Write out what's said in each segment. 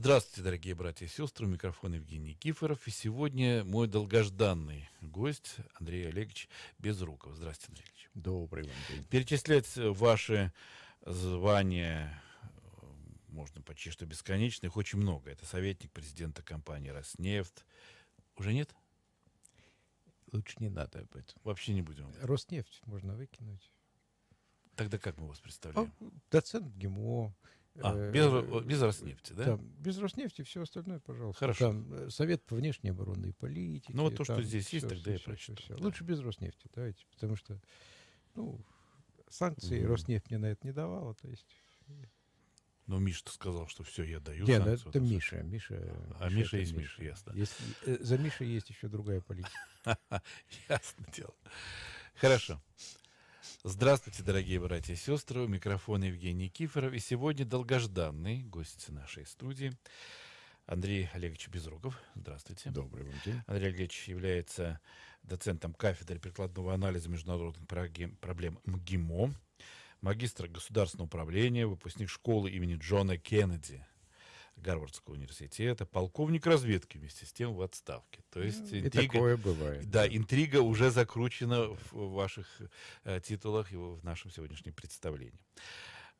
Здравствуйте, дорогие братья и сестры. У микрофона Евгений Кифоров. И сегодня мой долгожданный гость Андрей Олегович Безруков. Здравствуйте, Андрей Олегович. Добрый вам день. Перечислять э, ваши звания э, можно почти что бесконечно. Их очень много. Это советник президента компании «Роснефть». Уже нет? Лучше не надо об этом. Вообще не будем. «Роснефть» можно выкинуть. Тогда как мы вас представляем? А, доцент ГИМО, Э, а, без, э, э, без Роснефти, да? Там, без Роснефти, все остальное, пожалуйста. Хорошо. Там Совет по внешней оборонной политике. Ну, вот то, что здесь все, есть, тогда все, я прочитаю. Все, да. Лучше без Роснефти, давайте, потому что, ну, санкции угу. Роснефть мне на это не давала, то есть... Но ну, Миша сказал, что все, я даю Нет, ну, санкцию. это Миша. Миша а, а Миша, Миша есть Миша, Миша ясно. Есть, за Мишей есть еще другая политика. Ясно дело. Хорошо. Здравствуйте, дорогие братья и сестры. У микрофона Евгений Кифоров. И сегодня долгожданный гость нашей студии Андрей Олегович Безруков. Здравствуйте. Добрый вам день. Андрей Олегович является доцентом кафедры прикладного анализа международных проблем МГИМО, магистр государственного управления, выпускник школы имени Джона Кеннеди Гарвардского университета, полковник разведки вместе с тем в отставке. То есть и интрига, такое бывает. Да, интрига уже закручена в ваших э, титулах и в нашем сегодняшнем представлении.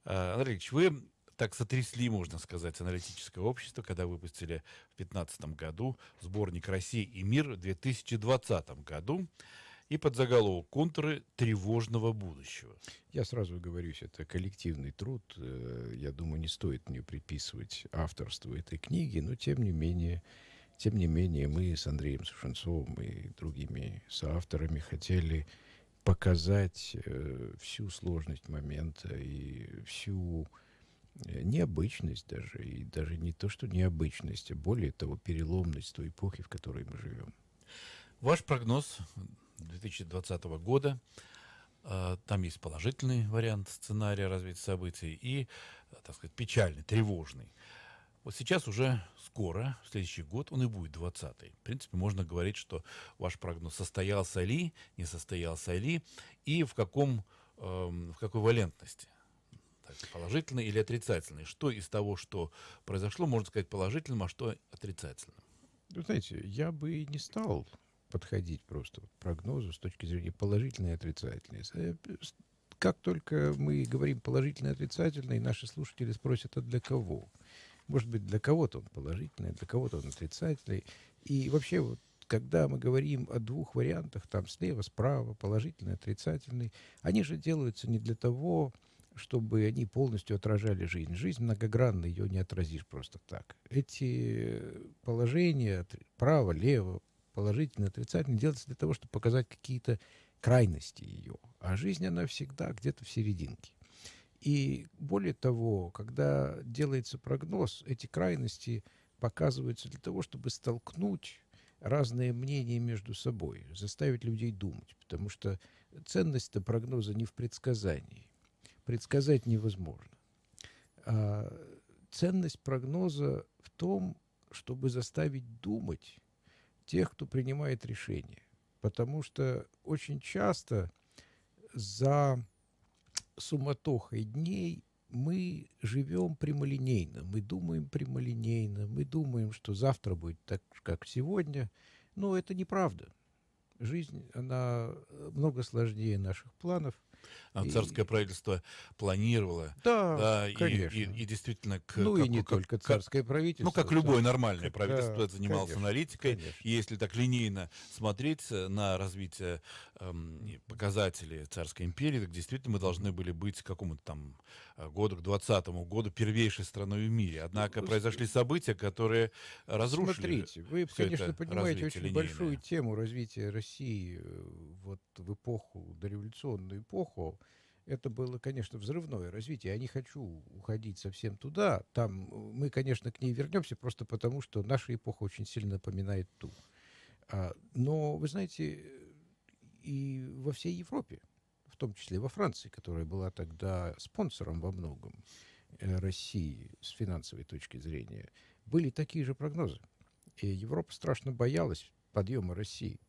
Э, Андрей Ильич, вы так сотрясли, можно сказать, аналитическое общество, когда выпустили в 2015 году сборник «Россия и мир» в 2020 году и под заголовок «Контуры тревожного будущего». Я сразу говорюсь, это коллективный труд. Э, я думаю, не стоит мне приписывать авторство этой книги, но тем не менее тем не менее, мы с Андреем Сушенцовым и другими соавторами хотели показать э, всю сложность момента и всю э, необычность даже, и даже не то, что необычность, а более того, переломность той эпохи, в которой мы живем. Ваш прогноз 2020 года. А, там есть положительный вариант сценария развития событий и, так сказать, печальный, тревожный. Вот сейчас уже скоро, в следующий год, он и будет 20-й. В принципе, можно говорить, что ваш прогноз состоялся ли, не состоялся ли, и в, каком, э, в какой валентности. Так, положительный или отрицательный. Что из того, что произошло, можно сказать положительным, а что отрицательным? Вы ну, знаете, я бы не стал подходить просто к прогнозу с точки зрения положительной и отрицательной. Э, как только мы говорим положительный и отрицательный, наши слушатели спросят, а для кого? Может быть, для кого-то он положительный, для кого-то он отрицательный. И вообще, вот, когда мы говорим о двух вариантах, там слева, справа, положительный, отрицательный, они же делаются не для того, чтобы они полностью отражали жизнь. Жизнь многогранна, ее не отразишь просто так. Эти положения, право, лево, положительный, отрицательный, делается для того, чтобы показать какие-то крайности ее. А жизнь, она всегда где-то в серединке. И более того, когда делается прогноз, эти крайности показываются для того, чтобы столкнуть разные мнения между собой, заставить людей думать, потому что ценность-то прогноза не в предсказании. Предсказать невозможно. А ценность прогноза в том, чтобы заставить думать тех, кто принимает решения. Потому что очень часто за суматохой дней мы живем прямолинейно, мы думаем прямолинейно, мы думаем, что завтра будет так, как сегодня. Но это неправда. Жизнь, она э, много сложнее наших планов царское и... правительство планировало. Да, да конечно. И, и, и действительно... К, ну как, и не как, только царское правительство. Ну, как любое нормальное правительство да, занималось конечно, аналитикой. Конечно. если так линейно смотреть э, на развитие эм, показателей царской империи, так действительно мы должны были быть к какому-то там э, году, к 20 году первейшей страной в мире. Ну, Однако ну, произошли события, которые разрушили Смотрите, вы, конечно, понимаете очень линейное. большую тему развития России э, вот в эпоху, дореволюционную эпоху, это было, конечно, взрывное развитие. Я не хочу уходить совсем туда. Там э, мы, конечно, к ней вернемся, просто потому что наша эпоха очень сильно напоминает ту. А, но, вы знаете, и во всей Европе, в том числе во Франции, которая была тогда спонсором во многом э, России с финансовой точки зрения, были такие же прогнозы. И Европа страшно боялась подъема России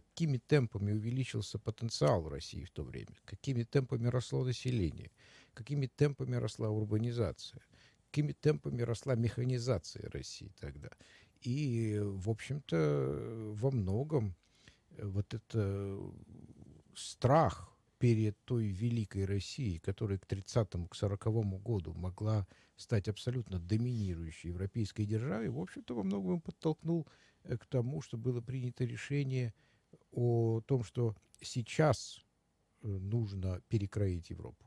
какими темпами увеличился потенциал в России в то время, какими темпами росло население, какими темпами росла урбанизация, какими темпами росла механизация России тогда. И, в общем-то, во многом э, вот этот э, страх перед той великой Россией, которая к 30-му, к 40-му году могла стать абсолютно доминирующей европейской державой, в общем-то, во многом подтолкнул э, к тому, что было принято решение – о том, что сейчас э, нужно перекроить Европу.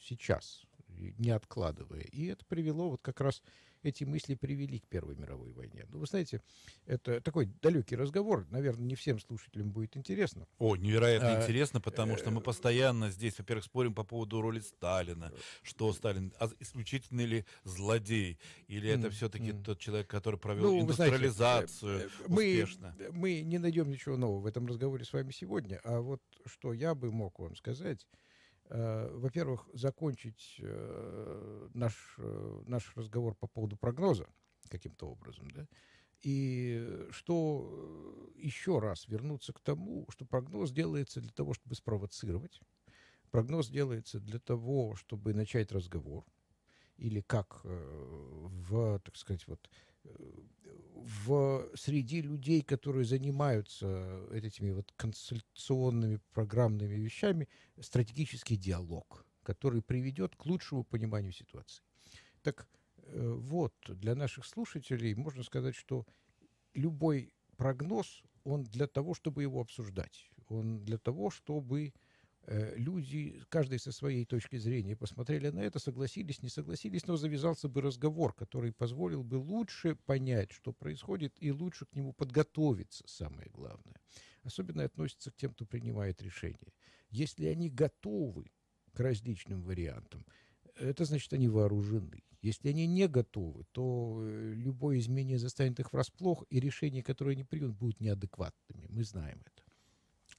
Сейчас, не откладывая. И это привело вот как раз эти мысли привели к Первой мировой войне. Ну, вы знаете, это такой далекий разговор, наверное, не всем слушателям будет интересно. О, невероятно а, интересно, потому что мы э, постоянно здесь, во-первых, спорим по поводу роли Сталина, э, что Сталин, а исключительно ли злодей, или это все-таки тот человек, который провел ну, индустриализацию знаете, э, успешно? Мы, мы не найдем ничего нового в этом разговоре с вами сегодня, а вот что я бы мог вам сказать, Э, во-первых, закончить э, наш, э, наш разговор по поводу прогноза каким-то образом, да, и что еще раз вернуться к тому, что прогноз делается для того, чтобы спровоцировать, прогноз делается для того, чтобы начать разговор, или как в, так сказать, вот в э, среди людей, которые занимаются этими вот консультационными программными вещами, стратегический диалог, который приведет к лучшему пониманию ситуации. Так э, вот, для наших слушателей можно сказать, что любой прогноз, он для того, чтобы его обсуждать, он для того, чтобы Э, люди, каждый со своей точки зрения, посмотрели на это, согласились, не согласились, но завязался бы разговор, который позволил бы лучше понять, что происходит, и лучше к нему подготовиться, самое главное. Особенно относится к тем, кто принимает решение Если они готовы к различным вариантам, это значит, они вооружены. Если они не готовы, то э, любое изменение застанет их врасплох, и решения, которые они примут, будут неадекватными. Мы знаем это.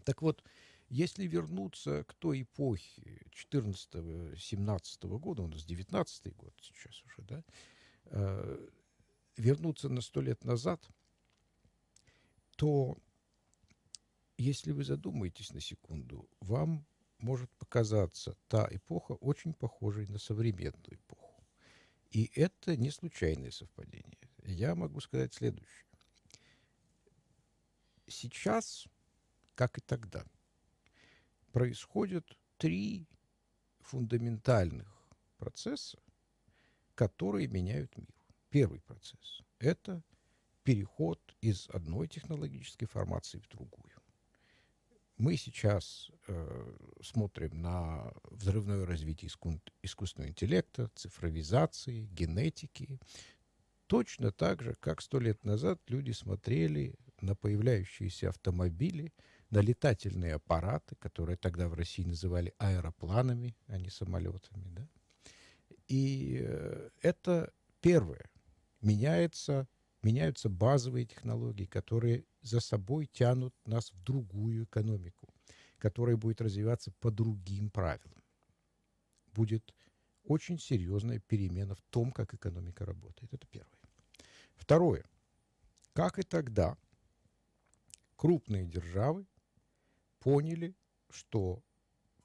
Так вот, если вернуться к той эпохе 14-17 года, у нас 19 год сейчас уже, да, э, вернуться на сто лет назад, то если вы задумаетесь на секунду, вам может показаться та эпоха очень похожей на современную эпоху. И это не случайное совпадение. Я могу сказать следующее. Сейчас, как и тогда – происходят три фундаментальных процесса, которые меняют мир. Первый процесс – это переход из одной технологической формации в другую. Мы сейчас э, смотрим на взрывное развитие иску- искусственного интеллекта, цифровизации, генетики. Точно так же, как сто лет назад люди смотрели на появляющиеся автомобили – на летательные аппараты, которые тогда в России называли аэропланами, а не самолетами. Да? И э, это первое. Меняется, меняются базовые технологии, которые за собой тянут нас в другую экономику, которая будет развиваться по другим правилам. Будет очень серьезная перемена в том, как экономика работает. Это первое. Второе. Как и тогда, крупные державы поняли, что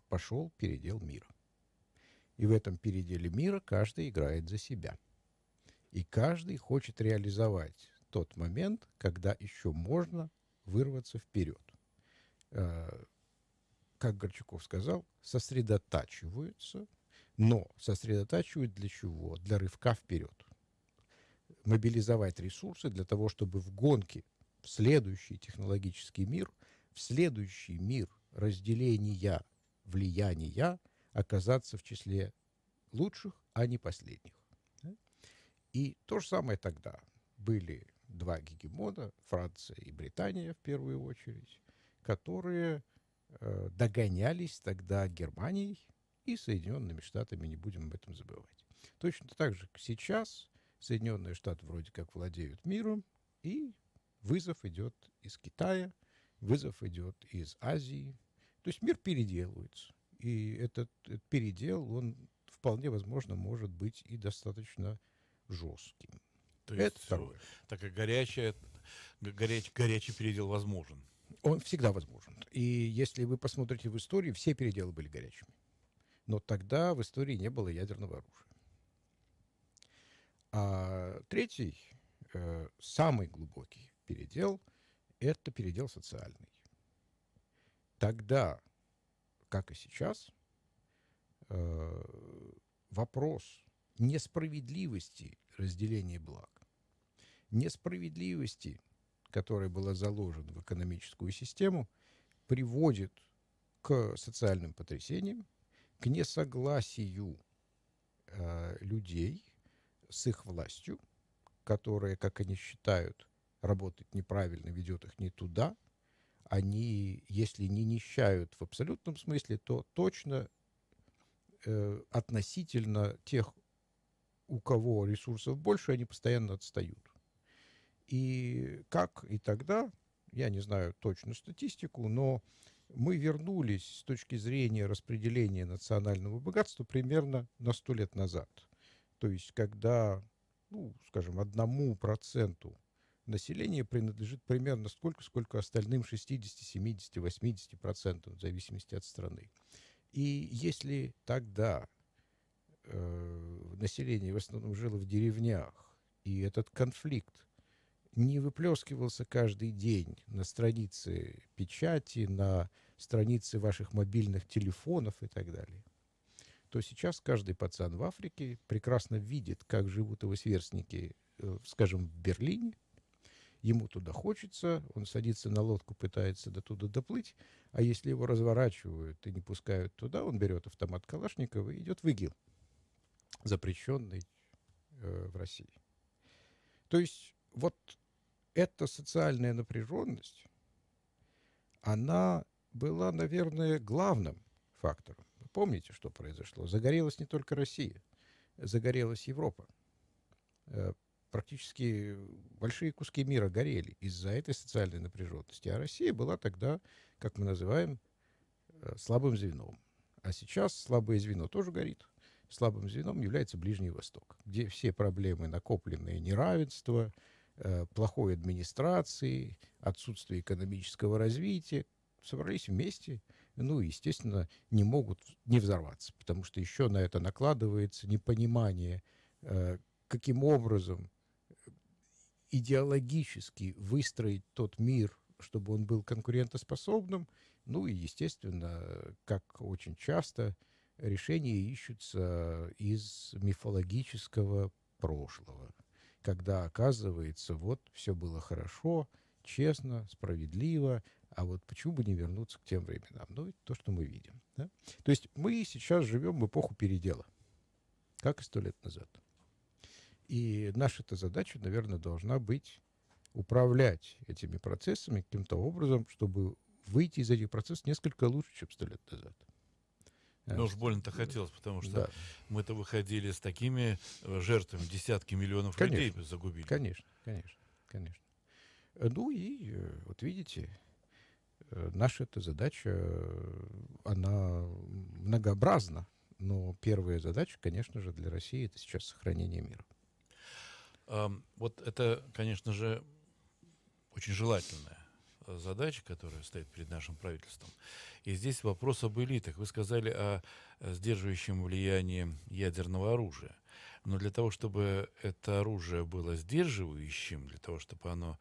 пошел передел мира. И в этом переделе мира каждый играет за себя. И каждый хочет реализовать тот момент, когда еще можно вырваться вперед. Э, как Горчаков сказал, сосредотачиваются, но сосредотачивают для чего? Для рывка вперед. Мобилизовать ресурсы для того, чтобы в гонке в следующий технологический мир – в следующий мир разделения влияния оказаться в числе лучших, а не последних. И то же самое тогда. Были два гегемона, Франция и Британия в первую очередь, которые э, догонялись тогда Германией и Соединенными Штатами, не будем об этом забывать. Точно так же, сейчас, Соединенные Штаты вроде как владеют миром, и вызов идет из Китая – вызов идет из Азии. То есть мир переделывается. И этот, этот передел, он вполне возможно может быть и достаточно жестким. То это есть, второе. Так как горячая, горяч, горячий передел возможен. Он всегда возможен. И если вы посмотрите в истории, все переделы были горячими. Но тогда в истории не было ядерного оружия. А третий, э, самый глубокий передел – это передел социальный. Тогда, как и сейчас, э, вопрос несправедливости разделения благ, несправедливости, которая была заложена в экономическую систему, приводит к социальным потрясениям, к несогласию э, людей с их властью, которая, как они считают, работает неправильно, ведет их не туда, они, если не нищают в абсолютном смысле, то точно э, относительно тех, у кого ресурсов больше, они постоянно отстают. И как и тогда, я не знаю точную статистику, но мы вернулись с точки зрения распределения национального богатства примерно на сто лет назад. То есть, когда, ну, скажем, одному проценту населения принадлежит примерно столько, сколько остальным 60, 70, 80 процентам, в зависимости от страны. И если тогда э, население в основном жило в деревнях, и этот конфликт не выплескивался каждый день на страницы печати, на страницы ваших мобильных телефонов и так далее, то сейчас каждый пацан в Африке прекрасно видит, как живут его сверстники, э, скажем, в Берлине, ему туда хочется, он садится на лодку, пытается до туда доплыть, а если его разворачивают и не пускают туда, он берет автомат Калашникова и идет в ИГИЛ, запрещенный э, в России. То есть вот эта социальная напряженность, она была, наверное, главным фактором. Вы помните, что произошло? Загорелась не только Россия, загорелась Европа э, практически большие куски мира горели из-за этой социальной напряженности. А Россия была тогда, как мы называем, э, слабым звеном. А сейчас слабое звено тоже горит. Слабым звеном является Ближний Восток, где все проблемы накопленные неравенство, э, плохой администрации, отсутствие экономического развития, собрались вместе, ну и, естественно, не могут не взорваться, потому что еще на это накладывается непонимание, э, каким образом идеологически выстроить тот мир, чтобы он был конкурентоспособным. Ну и, естественно, как очень часто, решения ищутся из мифологического прошлого, когда оказывается, вот все было хорошо, честно, справедливо, а вот почему бы не вернуться к тем временам? Ну, то, что мы видим. Да? То есть мы сейчас живем в эпоху передела, как и сто лет назад. И наша эта задача, наверное, должна быть управлять этими процессами каким-то образом, чтобы выйти из этих процессов несколько лучше, чем сто лет назад. А, но ну, уж больно-то э, хотелось, потому что да. мы-то выходили с такими э, жертвами, десятки миллионов конечно, людей загубили. Конечно, конечно, конечно. Э, ну и вот видите, наша эта задача, она многообразна, но первая задача, конечно же, для России это сейчас сохранение мира. Вот это, конечно же, очень желательная э, задача, которая стоит перед нашим правительством. И здесь вопрос об элитах. Вы сказали о э, сдерживающем влиянии ядерного оружия. Но для того, чтобы это оружие было сдерживающим, для того, чтобы оно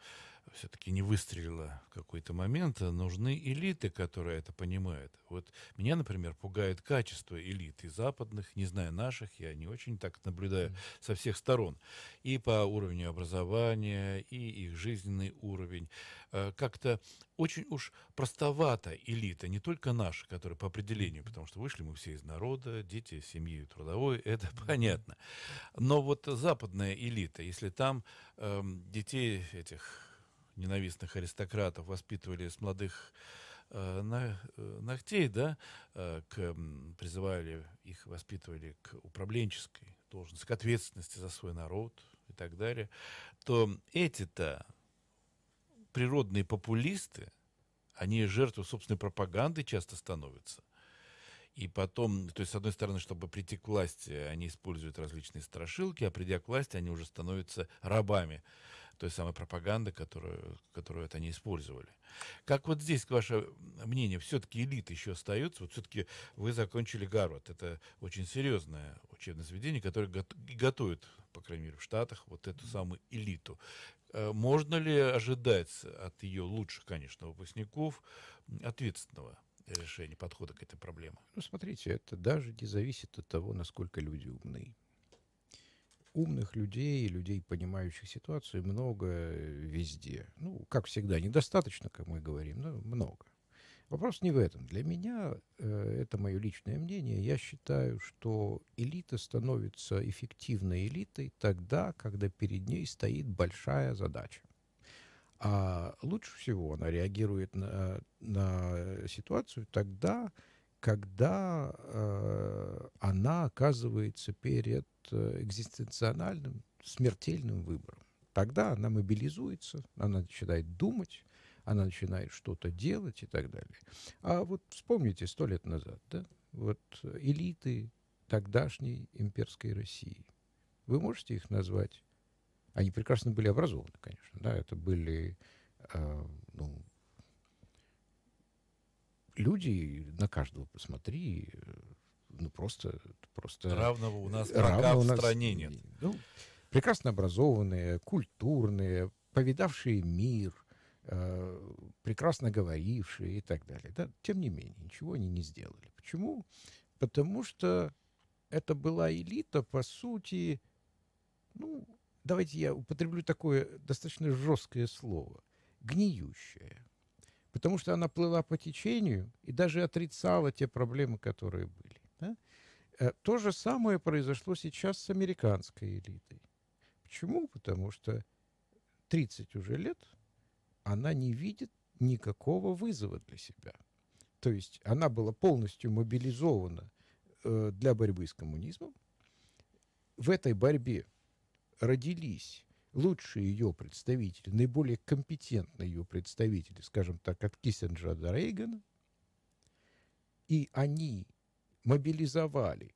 все-таки не выстрелила в какой-то момент, э, нужны элиты, которые это понимают. Вот меня, например, пугает качество элит и западных, не знаю наших, я не очень так наблюдаю mm. со всех сторон. И по уровню образования, и их жизненный уровень. Э, как-то очень уж простовата элита, не только наша, которая по определению, потому что вышли мы все из народа, дети, семьи трудовой, это mm. понятно. Но вот западная элита, если там э, детей этих ненавистных аристократов воспитывали с молодых э, на, э, ногтей, да, э, к, призывали их, воспитывали к управленческой должности, к ответственности за свой народ и так далее, то эти-то природные популисты, они жертвы собственной пропаганды часто становятся. И потом, то есть, с одной стороны, чтобы прийти к власти, они используют различные страшилки, а придя к власти, они уже становятся рабами той самой пропаганды, которую, которую это они использовали. Как вот здесь ваше мнение, все-таки элиты еще остаются? Вот все-таки вы закончили Гарвард. Это очень серьезное учебное заведение, которое готовит, по крайней мере, в Штатах вот эту самую элиту. Э, можно ли ожидать от ее лучших, конечно, выпускников ответственного решения, подхода к этой проблеме? Ну, смотрите, это даже не зависит от того, насколько люди умны умных людей, людей, понимающих ситуацию, много везде. Ну, как всегда, недостаточно, как мы говорим, но много. Вопрос не в этом. Для меня, э, это мое личное мнение, я считаю, что элита становится эффективной элитой тогда, когда перед ней стоит большая задача. А лучше всего она реагирует на, на ситуацию тогда, когда когда э, она оказывается перед э, экзистенциональным смертельным выбором. Тогда она мобилизуется, она начинает думать, она начинает что-то делать и так далее. А вот вспомните сто лет назад, да, вот элиты тогдашней имперской России. Вы можете их назвать? Они прекрасно были образованы, конечно, да, это были э, ну, люди, на каждого посмотри, ну просто... просто равного у нас равного пока у нас, в стране нет. Ну, прекрасно образованные, культурные, повидавшие мир, э, прекрасно говорившие и так далее. Да? Тем не менее, ничего они не сделали. Почему? Потому что это была элита, по сути, ну, давайте я употреблю такое достаточно жесткое слово, гниющая потому что она плыла по течению и даже отрицала те проблемы, которые были. Да? Э, то же самое произошло сейчас с американской элитой. Почему? Потому что 30 уже лет она не видит никакого вызова для себя. То есть она была полностью мобилизована э, для борьбы с коммунизмом. В этой борьбе родились лучшие ее представители, наиболее компетентные ее представители, скажем так, от Киссинджера до Рейгана, и они мобилизовали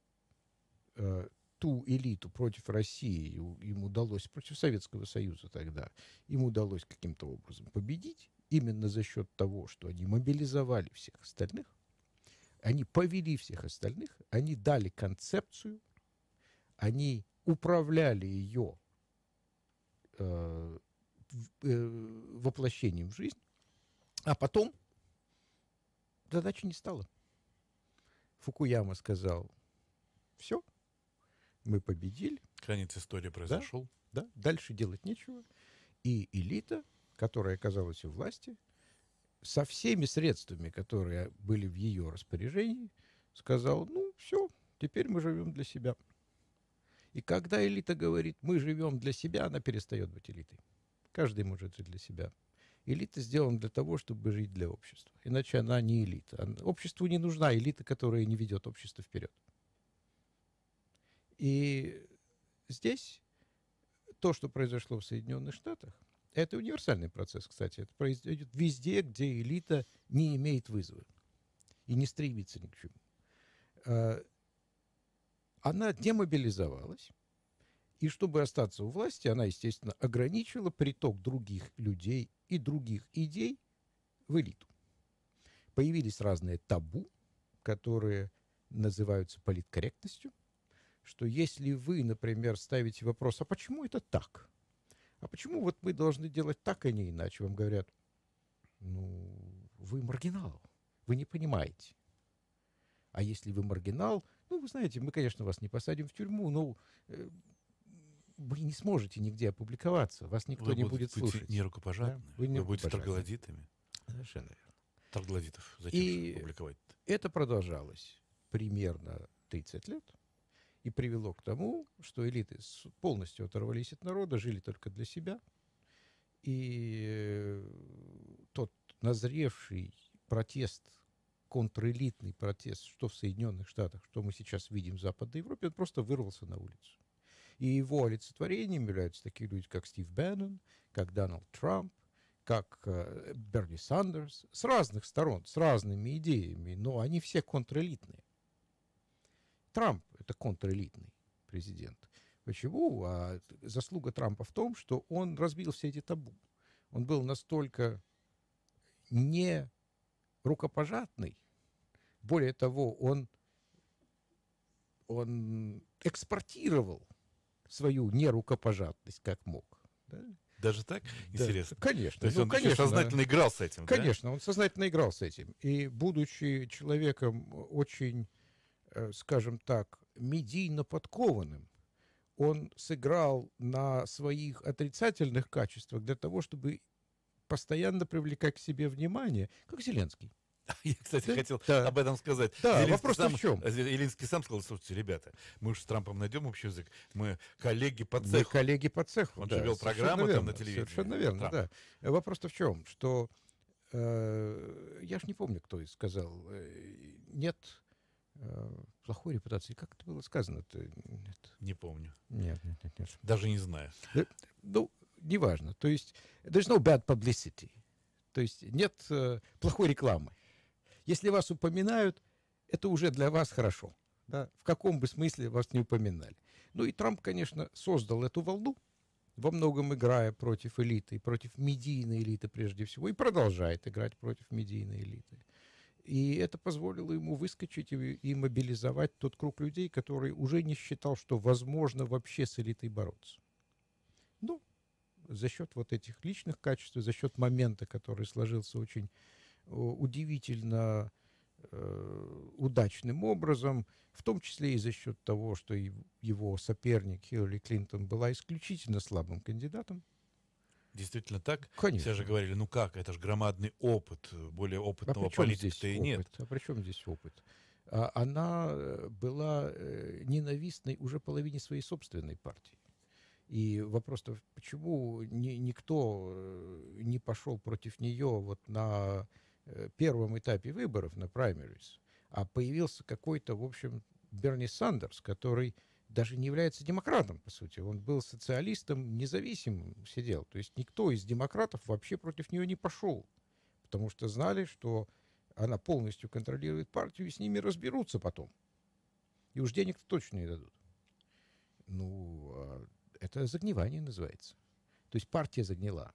э, ту элиту против России, им удалось, против Советского Союза тогда, им удалось каким-то образом победить, именно за счет того, что они мобилизовали всех остальных, они повели всех остальных, они дали концепцию, они управляли ее Э, э, воплощением в жизнь, а потом задачи не стало. Фукуяма сказал, все, мы победили. Конец истории произошел. Да, да, дальше делать нечего. И элита, которая оказалась у власти, со всеми средствами, которые были в ее распоряжении, сказала: ну, все, теперь мы живем для себя. И когда элита говорит, мы живем для себя, она перестает быть элитой. Каждый может жить для себя. Элита сделана для того, чтобы жить для общества. Иначе она не элита. Обществу не нужна элита, которая не ведет общество вперед. И здесь то, что произошло в Соединенных Штатах, это универсальный процесс, кстати. Это произойдет везде, где элита не имеет вызова и не стремится ни к чему. А, она демобилизовалась. И чтобы остаться у власти, она, естественно, ограничила приток других людей и других идей в элиту. Появились разные табу, которые называются политкорректностью, что если вы, например, ставите вопрос, а почему это так? А почему вот мы должны делать так, а не иначе? Вам говорят, ну, вы маргинал, вы не понимаете. А если вы маргинал, ну, вы знаете, мы, конечно, вас не посадим в тюрьму, но э, вы не сможете нигде опубликоваться, вас никто вы не будет слушать. Не рукопожатны, да? вы, не вы будете троглодитами. Совершенно верно. Троглодитов, зачем И публиковать? это продолжалось примерно 30 лет и привело к тому, что элиты полностью оторвались от народа, жили только для себя. И э, тот назревший протест контрэлитный протест, что в Соединенных Штатах, что мы сейчас видим в Западной Европе, он просто вырвался на улицу. И его олицетворением являются такие люди, как Стив Беннон, как Дональд Трамп, как э, Берни Сандерс, с разных сторон, с разными идеями, но они все контрэлитные. Трамп — это контрэлитный президент. Почему? А заслуга Трампа в том, что он разбил все эти табу. Он был настолько не рукопожатный, более того, он, он экспортировал свою нерукопожатность как мог. Да? Даже так? Интересно. Да, конечно. То есть ну, он конечно, сознательно играл с этим, Конечно, да? он сознательно играл с этим. И будучи человеком очень, э, скажем так, медийно подкованным, он сыграл на своих отрицательных качествах для того, чтобы постоянно привлекать к себе внимание, как Зеленский. Я, кстати, хотел да. об этом сказать. Да, Зеленский вопрос сам, в чем? Э, Елинский сам сказал, слушайте, ребята, мы же с Трампом найдем общий язык, мы коллеги по цеху. Мы коллеги по цеху, Он да, же вел программу верно, там на телевидении. Совершенно верно, Трамп. да. Вопрос-то в чем? Что э, я же не помню, кто и сказал, э, нет э, плохой репутации. Как это было сказано-то? Нет. Не помню. Нет, нет, нет, нет. Даже не знаю. Да, ну, неважно. То есть, there's no bad publicity. То есть нет э, плохой рекламы. Если вас упоминают, это уже для вас хорошо. Да? В каком бы смысле вас не упоминали. Ну и Трамп, конечно, создал эту волну, во многом играя против элиты, против медийной элиты прежде всего, и продолжает играть против медийной элиты. И это позволило ему выскочить и, и мобилизовать тот круг людей, который уже не считал, что возможно вообще с элитой бороться. Ну, за счет вот этих личных качеств, за счет момента, который сложился очень удивительно э, удачным образом, в том числе и за счет того, что его соперник Хиллари Клинтон была исключительно слабым кандидатом. Действительно так? Конечно. Все же говорили, ну как, это же громадный опыт, более а опытного а политика-то и нет. А при чем здесь опыт? А она э, была э, ненавистной уже половине своей собственной партии. И вопрос-то, почему ни, никто не пошел против нее вот на Э, первом этапе выборов на праймерис, а появился какой-то, в общем, Берни Сандерс, который даже не является демократом, по сути. Он был социалистом, независимым сидел. То есть никто из демократов вообще против нее не пошел, потому что знали, что она полностью контролирует партию, и с ними разберутся потом. И уж денег -то точно не дадут. Ну, а это загнивание называется. То есть партия загнила.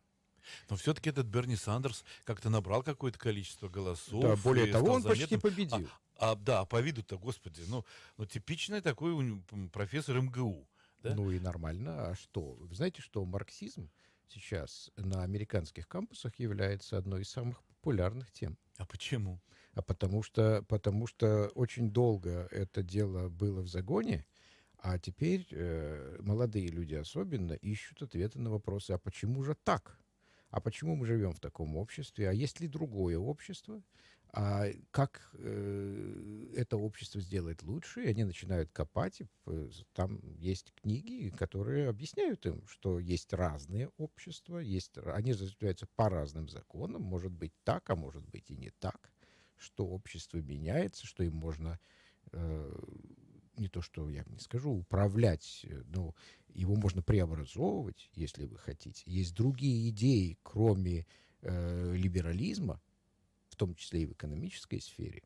Но все-таки этот Берни Сандерс как-то набрал какое-то количество голосов. Да, более того, он заметным. почти а, победил. А, а да, по виду-то, господи, ну, ну типичный такой у профессор МГУ. Да? Ну и нормально. А что? Вы знаете, что марксизм сейчас на американских кампусах является одной из самых популярных тем. А почему? А потому что, потому что очень долго это дело было в загоне, а теперь э, молодые люди особенно ищут ответы на вопросы, а почему же так? а почему мы живем в таком обществе, а есть ли другое общество, а как э, это общество сделать лучше, и они начинают копать, и там есть книги, которые объясняют им, что есть разные общества, есть, они развиваются по разным законам, может быть так, а может быть и не так, что общество меняется, что им можно э, не то, что я не скажу, управлять, э, но его можно преобразовывать, если вы хотите. Есть другие идеи, кроме э, либерализма, в том числе и в экономической сфере.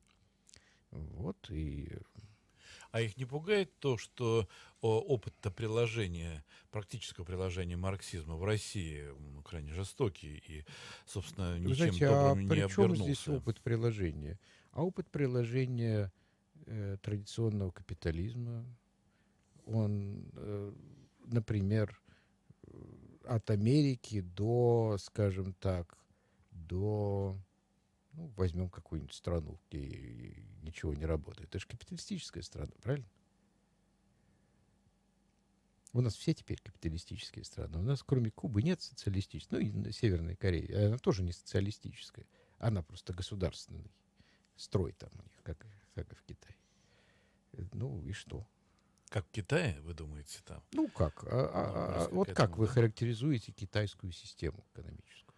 Вот и... Э, а их не пугает то, что опыт-то приложения, практического приложения марксизма в России ну, крайне жестокий и, собственно, ничем Вы знаете, а добрым а не при чем обернулся? здесь опыт приложения? А опыт приложения э, традиционного капитализма. Он, э, например, э, от Америки до, скажем так, до, ну, возьмем какую-нибудь страну, где ничего не работает. Это же капиталистическая страна, правильно? У нас все теперь капиталистические страны. У нас, кроме Кубы, нет социалистической. Ну, и Северной Кореи. Она тоже не социалистическая. Она просто государственный строй там у них, как как и в Китае. Э, ну и что? Как в Китае, вы думаете, там? Ну как? А, а, а, вот этому, как вы характеризуете китайскую систему экономическую?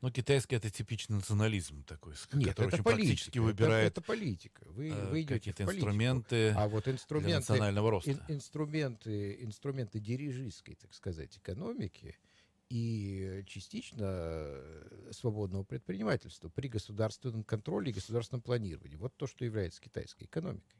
Ну, китайский это типичный национализм такой, Нет, который это очень политика, практически выбирает. Это, это политика. Вы, э, вы идете какие-то инструменты, а вот инструменты для национального роста. Ин, инструменты, инструменты дирижистской, так сказать, экономики и частично э, свободного предпринимательства при государственном контроле и государственном планировании. Вот то, что является китайской экономикой.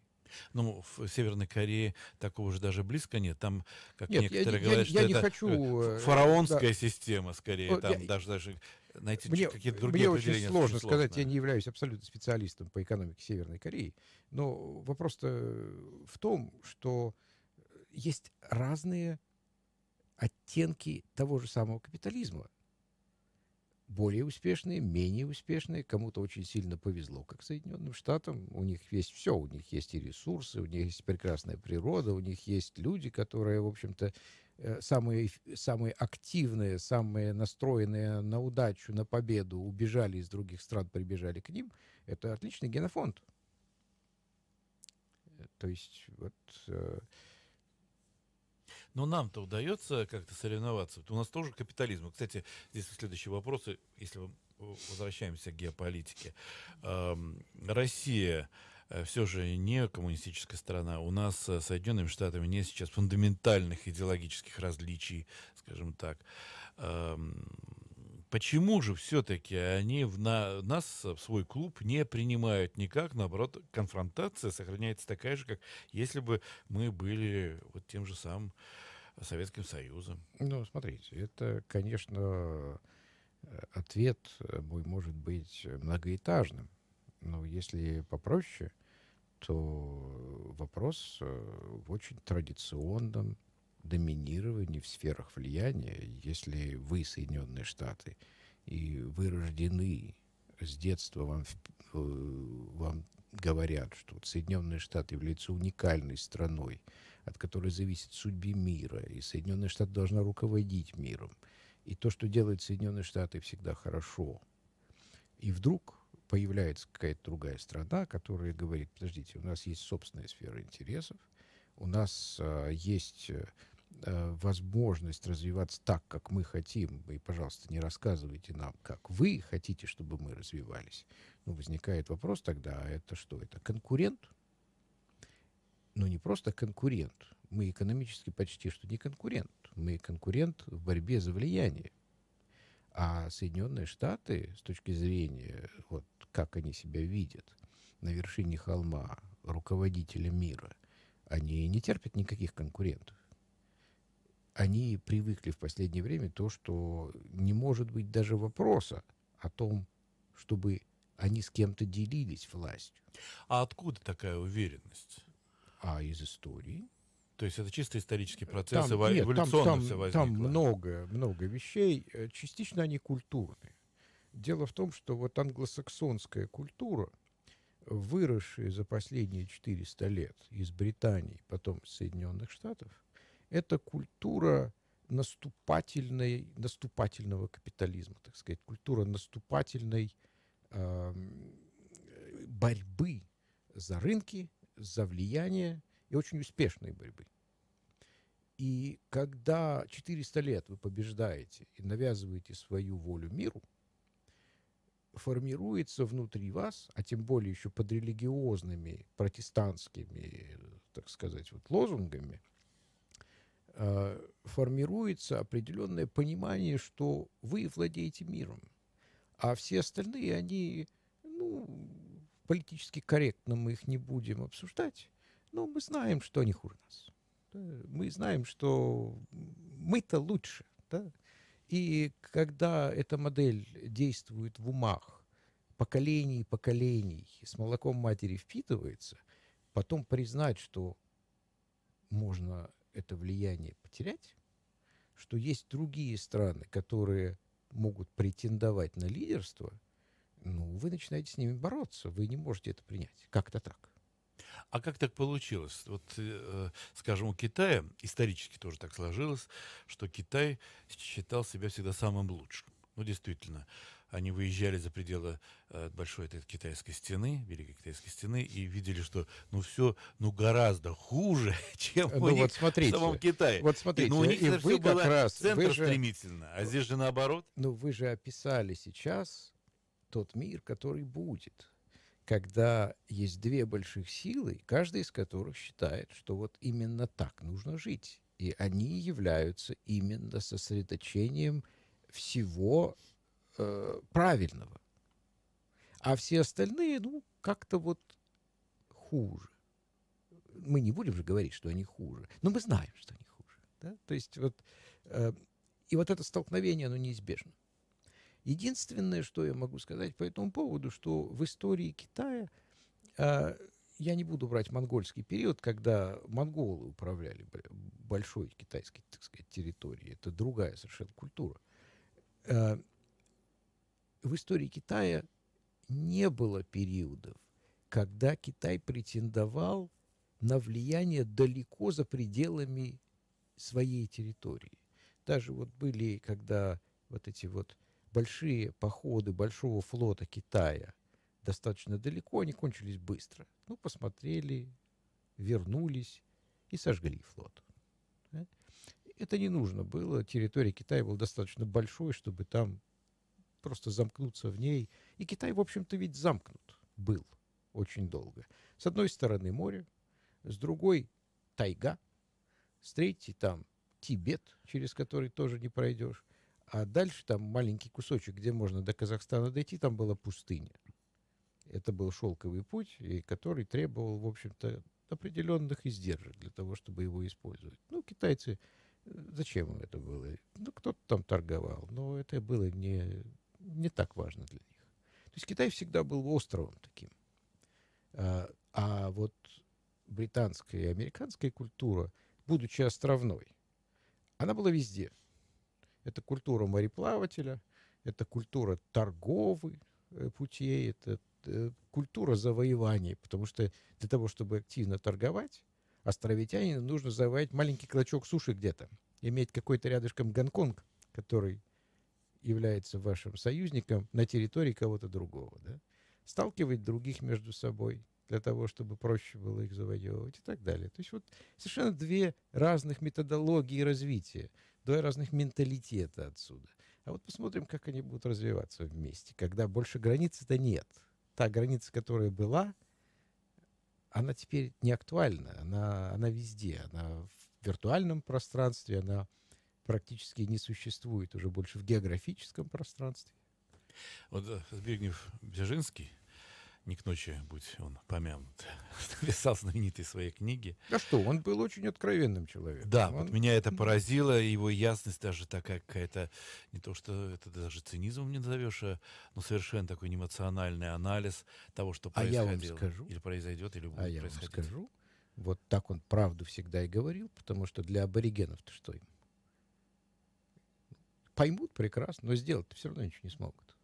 Ну, в Северной Корее такого же даже близко нет. Там, как нет, некоторые я, говорят, я, я, что я это хочу, э, э, фараонская да. система, скорее. там я, даже, даже найти мне, какие-то другие мне определения. Мне очень сложно очень сказать, я не являюсь абсолютно специалистом по экономике Северной Кореи. Но вопрос-то в том, что есть разные оттенки того же самого капитализма. Более успешные, менее успешные. Кому-то очень сильно повезло, как Соединенным Штатам. У них есть все. У них есть и ресурсы, у них есть прекрасная природа, у них есть люди, которые, в общем-то, э, самые, самые активные, самые настроенные на удачу, на победу убежали из других стран, прибежали к ним. Это отличный генофонд. Э, то есть вот э, но нам-то удается как-то соревноваться. У нас тоже капитализм. Кстати, здесь следующие вопросы, если мы э, возвращаемся к геополитике. Эм, Россия э, все же не коммунистическая страна. У нас э, с Соединенными Штатами нет сейчас фундаментальных идеологических различий, скажем так. Эм, Почему же все-таки они в на, нас, в свой клуб, не принимают никак? Наоборот, конфронтация сохраняется такая же, как если бы мы были вот тем же самым Советским Союзом. Ну, смотрите, это, конечно, ответ мой может быть многоэтажным. Но если попроще, то вопрос в очень традиционном доминировании, в сферах влияния, если вы, Соединенные Штаты, и вы рождены с детства вам, э, вам говорят, что Соединенные Штаты являются уникальной страной, от которой зависит судьба мира, и Соединенные Штаты должны руководить миром. И то, что делают Соединенные Штаты, всегда хорошо. И вдруг появляется какая-то другая страна, которая говорит, подождите, у нас есть собственная сфера интересов, у нас а, есть э, э, возможность развиваться так, как мы хотим, и, пожалуйста, не рассказывайте нам, как вы хотите, чтобы мы развивались. Ну, возникает вопрос тогда, а это что? Это конкурент? Ну, не просто конкурент. Мы экономически почти что не конкурент. Мы конкурент в борьбе за влияние. А Соединенные Штаты, с точки зрения, вот как они себя видят, на вершине холма, руководителя мира – они не терпят никаких конкурентов. Они привыкли в последнее время то, что не может быть даже вопроса о том, чтобы они с кем-то делились властью. А откуда такая уверенность? А из истории. То есть это чисто исторический э, процесс, там, нет, эволюционно там, все возникло. Там много, много вещей, э, частично они культурные. Дело в том, что вот англосаксонская культура, выросшие за последние 400 лет из Британии, потом из Соединенных Штатов, это культура наступательной, наступательного капитализма, так сказать, культура наступательной э, борьбы за рынки, за влияние и очень успешной борьбы. И когда 400 лет вы побеждаете и навязываете свою волю миру – формируется внутри вас, а тем более еще под религиозными, протестантскими, так сказать, вот лозунгами, э, формируется определенное понимание, что вы владеете миром, а все остальные, они, ну, политически корректно мы их не будем обсуждать, но мы знаем, что они хуже нас. Мы знаем, что мы-то лучше, да? И когда эта модель действует в умах поколений и поколений, с молоком матери впитывается, потом признать, что можно это влияние потерять, что есть другие страны, которые могут претендовать на лидерство, ну, вы начинаете с ними бороться, вы не можете это принять. Как-то так. А как так получилось? Вот, э, скажем, у Китая исторически тоже так сложилось, что Китай считал себя всегда самым лучшим. Ну, действительно, они выезжали за пределы э, большой этой китайской стены, великой китайской стены, и видели, что ну все, ну гораздо хуже, чем э, ну, у вот них смотрите, в самом Китае. Вот смотрите, и, ну, у них и вы как раз центр вы же, стремительно, а здесь же наоборот. Ну вы же описали сейчас тот мир, который будет когда есть две больших силы, каждая из которых считает, что вот именно так нужно жить. И они являются именно сосредоточением всего э, правильного. А все остальные, ну, как-то вот хуже. Мы не будем же говорить, что они хуже, но мы знаем, что они хуже. Да? То есть вот, э, и вот это столкновение, оно неизбежно. Единственное, что я могу сказать по этому поводу, что в истории Китая, э, я не буду брать монгольский период, когда монголы управляли большой китайской, так сказать, территорией. Это другая совершенно культура. Э, в истории Китая не было периодов, когда Китай претендовал на влияние далеко за пределами своей территории. Даже вот были, когда вот эти вот большие походы большого флота Китая достаточно далеко, они кончились быстро. Ну, посмотрели, вернулись и сожгли флот. Это не нужно было. Территория Китая была достаточно большой, чтобы там просто замкнуться в ней. И Китай, в общем-то, ведь замкнут был очень долго. С одной стороны море, с другой тайга, с третьей там Тибет, через который тоже не пройдешь. А дальше там маленький кусочек, где можно до Казахстана дойти, там была пустыня. Это был шелковый путь, и который требовал, в общем-то, определенных издержек для того, чтобы его использовать. Ну, китайцы, э, зачем им это было? Ну, кто-то там торговал, но это было не, не так важно для них. То есть Китай всегда был островом таким. А, а вот британская и американская культура, будучи островной, она была везде – это культура мореплавателя, это культура торговых э, путей, это э, культура завоеваний, потому что для того, чтобы активно торговать, островитянину нужно завоевать маленький клочок суши где-то, иметь какой-то рядышком Гонконг, который является вашим союзником на территории кого-то другого, да? сталкивать других между собой для того, чтобы проще было их завоевывать и так далее. То есть вот совершенно две разных методологии развития – два разных менталитета отсюда. А вот посмотрим, как они будут развиваться вместе, когда больше границы-то нет. Та граница, которая была, она теперь не актуальна, она, она везде, она в виртуальном пространстве, она практически не существует уже больше в географическом пространстве. Вот э, Збигнев Бжежинский не к ночи, будь он помянут, написал знаменитые своей книги. Да что, он был очень откровенным человеком. Да, он... вот меня это поразило, его ясность даже такая какая-то, не то что это даже цинизмом не назовешь, а, но ну, совершенно такой неэмоциональный анализ того, что происходило. А я вам скажу. Или произойдет, или будет а я происходить. Вам скажу. Вот так он правду всегда и говорил, потому что для аборигенов-то что им? Поймут прекрасно, но сделать-то все равно ничего не смогут.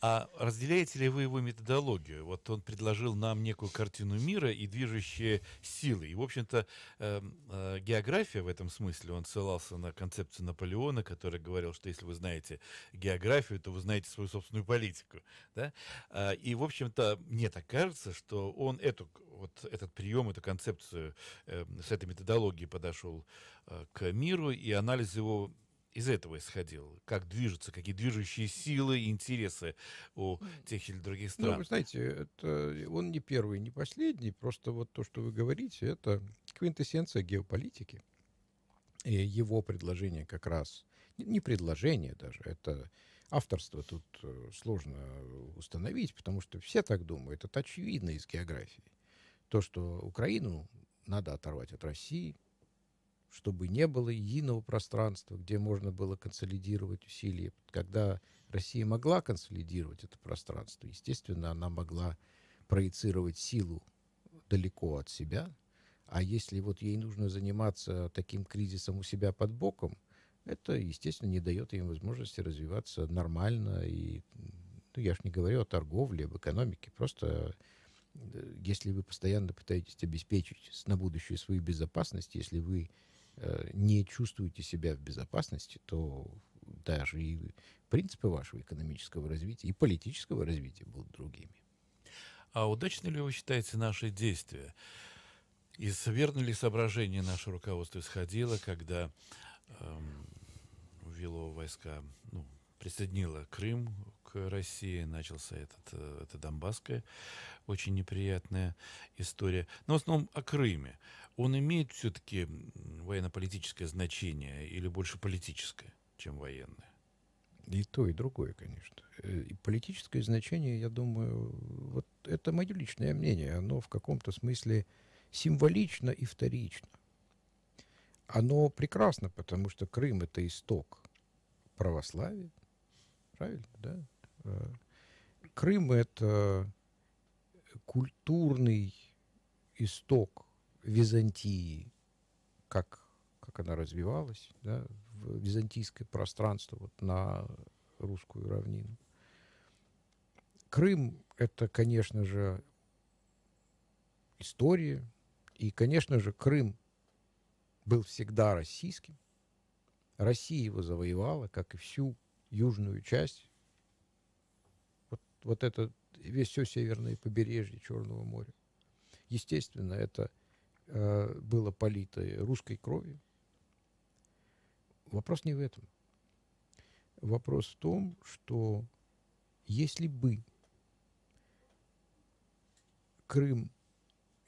А разделяете ли вы его методологию? Вот он предложил нам некую картину мира и движущие силы. И, в общем-то, э, э, география в этом смысле, он ссылался на концепцию Наполеона, который говорил, что если вы знаете географию, то вы знаете свою собственную политику. Да? Э, и, в общем-то, мне так кажется, что он эту, вот этот прием, эту концепцию э, с этой методологией подошел э, к миру, и анализ его из этого исходил? Как движутся, какие движущие силы и интересы у тех или других ну, стран? Ну, вы знаете, это, он не первый, не последний. Просто вот то, что вы говорите, это квинтэссенция геополитики. И его предложение как раз, не предложение даже, это авторство тут э, сложно установить, потому что все так думают, это очевидно из географии. То, что Украину надо оторвать от России – чтобы не было единого пространства, где можно было консолидировать усилия. Когда Россия могла консолидировать это пространство, естественно, она могла проецировать силу далеко от себя. А если вот ей нужно заниматься таким кризисом у себя под боком, это, естественно, не дает им возможности развиваться нормально. И, ну, я же не говорю о торговле, об экономике. Просто э, если вы постоянно пытаетесь обеспечить на будущее свою безопасность, если вы Э, не чувствуете себя в безопасности, то даже и принципы вашего экономического развития и политического развития будут другими. А удачно ли вы считаете наши действия? И верно ли соображение наше руководство исходило, когда эм, ввело войска, ну, присоединило Крым к России, начался этот, э, это Донбасская, очень неприятная история. Но в основном о Крыме он имеет все-таки военно-политическое значение или больше политическое, чем военное? И то, и другое, конечно. Э, и политическое значение, я думаю, вот это мое личное мнение, оно в каком-то смысле символично и вторично. Оно прекрасно, потому что Крым — это исток православия, правильно, да? Э, Крым — это культурный исток Византии, как, как она развивалась, да, в византийское пространство вот, на русскую равнину. Крым — это, конечно же, история. И, конечно же, Крым был всегда российским. Россия его завоевала, как и всю южную часть. Вот, вот это весь все северное побережье Черного моря. Естественно, это Э, было полито русской кровью. Вопрос не в этом. Вопрос в том, что если бы Крым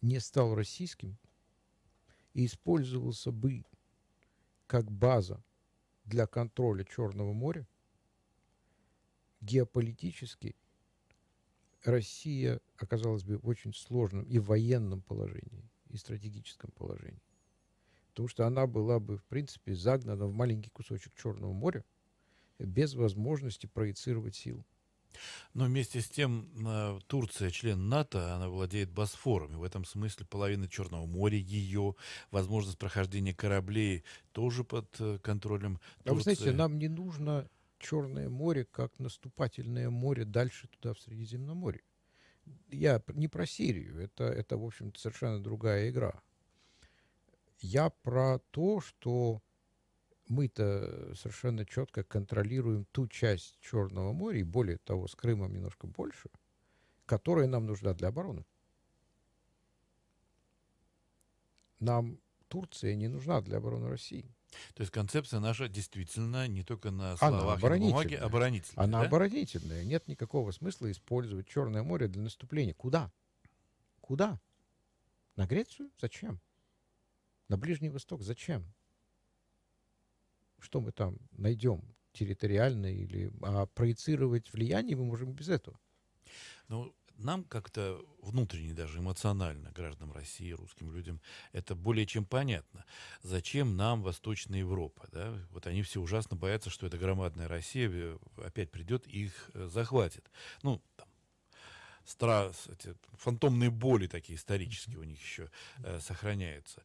не стал российским и использовался бы как база для контроля Черного моря, геополитически Россия оказалась бы в очень сложном и военном положении и стратегическом положении. Потому что она была бы, в принципе, загнана в маленький кусочек Черного моря без возможности проецировать силу. Но вместе с тем Турция, член НАТО, она владеет Босфором. И в этом смысле половина Черного моря ее, возможность прохождения кораблей тоже под э, контролем Турции. А вы знаете, нам не нужно Черное море как наступательное море дальше туда, в Средиземноморье я не про Сирию, это, это в общем-то, совершенно другая игра. Я про то, что мы-то совершенно четко контролируем ту часть Черного моря, и более того, с Крымом немножко больше, которая нам нужна для обороны. Нам Турция не нужна для обороны России. То есть концепция наша действительно не только на словах Она и на бумаге а оборонительная. Она да? оборонительная. Нет никакого смысла использовать Черное море для наступления. Куда? Куда? На Грецию? Зачем? На Ближний Восток? Зачем? Что мы там найдем территориально или а, проецировать влияние мы можем без этого? Ну, нам как-то внутренне даже эмоционально, гражданам России, русским людям, это более чем понятно. Зачем нам Восточная Европа? Да? Вот они все ужасно боятся, что эта громадная Россия э, опять придет и их э, захватит. Ну, там, стра... эти фантомные боли такие исторические у них еще э, сохраняются.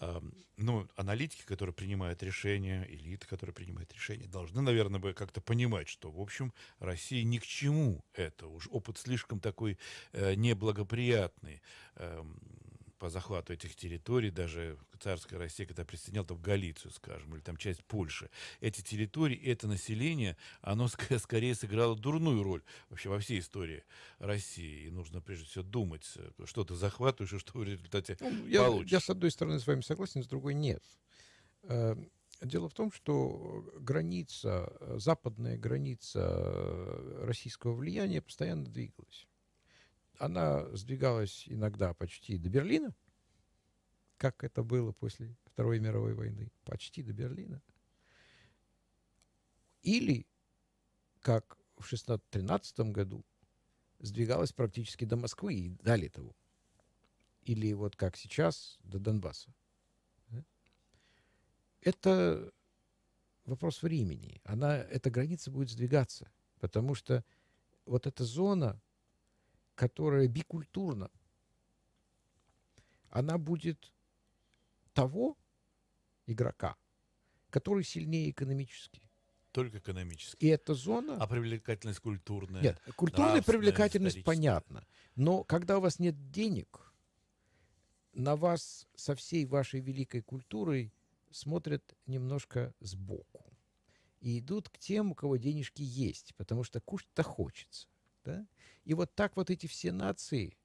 Э, ну, аналитики, которые принимают решения, элиты, которые принимают решения, должны, наверное, бы как-то понимать, что, в общем, России ни к чему это. Уж опыт слишком такой э, неблагоприятный. Э, по захвату этих территорий, даже царская Россия, когда присоединяла там Галицию, скажем, или там часть Польши, эти территории, это население, оно скорее сыграло дурную роль вообще во всей истории России. И нужно прежде всего думать, э, что ты захватываешь и что в результате ну, я, получишь. я с одной стороны с вами согласен, с другой нет. Эм, дело в том, что граница, э, западная граница э, российского влияния постоянно двигалась она сдвигалась иногда почти до Берлина, как это было после Второй мировой войны, почти до Берлина. Или, как в 1613 году, сдвигалась практически до Москвы и далее того. Или вот как сейчас, до Донбасса. Это вопрос времени. Она, эта граница будет сдвигаться, потому что вот эта зона которая бикультурна, она будет того игрока, который сильнее экономически. Только экономически. И эта зона... А привлекательность культурная? Нет, культурная привлекательность понятна. Но когда у вас нет денег, на вас со всей вашей великой культурой смотрят немножко сбоку. И идут к тем, у кого денежки есть, потому что кушать-то хочется. Да? И вот так вот эти все нации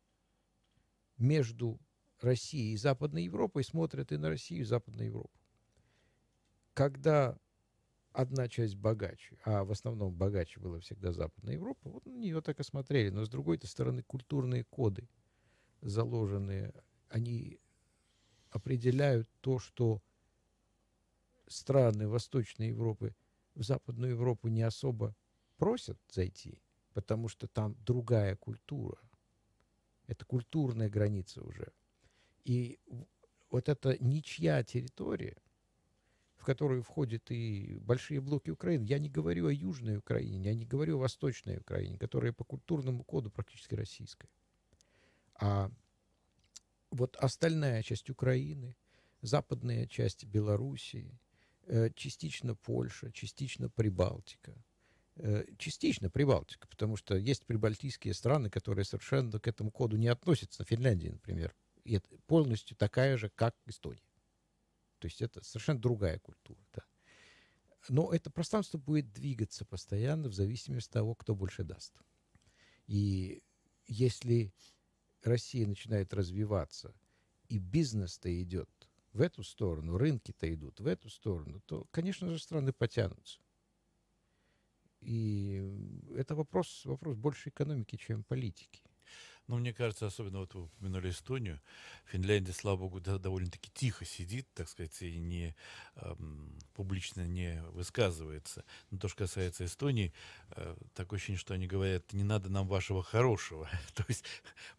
между Россией и Западной Европой смотрят и на Россию, и Западную Европу. Когда одна часть богаче, а в основном богаче была всегда Западная Европа, вот на нее так и смотрели. Но с другой стороны, культурные коды заложенные, они определяют то, что страны Восточной Европы в Западную Европу не особо просят зайти – потому что там другая культура. Это культурная граница уже. И вот эта ничья территория, в которую входят и большие блоки Украины, я не говорю о Южной Украине, я не говорю о Восточной Украине, которая по культурному коду практически российская. А вот остальная часть Украины, западная часть Белоруссии, э, частично Польша, частично Прибалтика – Э, частично Прибалтика, потому что есть прибалтийские страны, которые совершенно к этому коду не относятся. Финляндия, например, и это полностью такая же, как Эстония. То есть это совершенно другая культура. Да. Но это пространство будет двигаться постоянно в зависимости от того, кто больше даст. И если Россия начинает развиваться, и бизнес-то идет в эту сторону, рынки-то идут в эту сторону, то, конечно же, страны потянутся. И это вопрос, вопрос больше экономики, чем политики. Но ну, мне кажется, особенно вот вы упомянули Эстонию, Финляндия, слава богу, да, довольно-таки тихо сидит, так сказать, и не эм, публично не высказывается. Но то, что касается Эстонии, э, такое ощущение, что они говорят, не надо нам вашего хорошего. то есть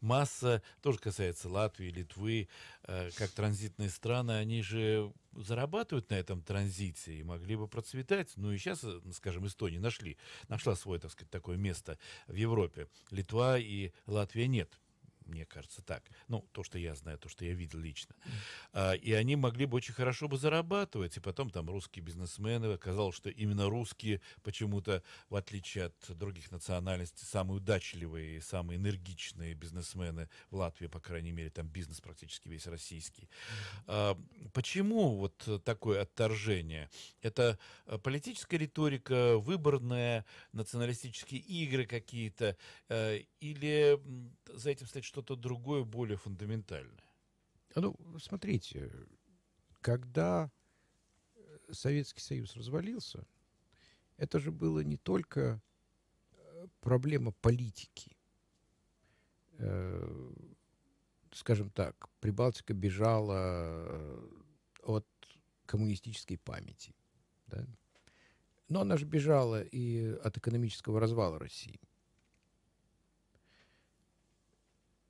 масса, тоже касается Латвии, Литвы, э, как транзитные страны, они же зарабатывают на этом транзите и могли бы процветать. Ну и сейчас, э, скажем, Эстония нашли, нашла свое, так сказать, такое место в Европе. Литва и Латвия нет мне кажется так. Ну, то, что я знаю, то, что я видел лично. А, и они могли бы очень хорошо бы зарабатывать. И потом там русские бизнесмены, оказалось, что именно русские почему-то, в отличие от других национальностей, самые удачливые, и самые энергичные бизнесмены в Латвии, по крайней мере, там бизнес практически весь российский. А, почему вот такое отторжение? Это а, политическая риторика, выборная, националистические игры какие-то, а, или за этим стоит что что-то другое, более фундаментальное? А, ну, смотрите, когда э, Советский Союз развалился, это же было не только э, проблема политики. Э, скажем так, Прибалтика бежала от коммунистической памяти. Да? Но она же бежала и от экономического развала России.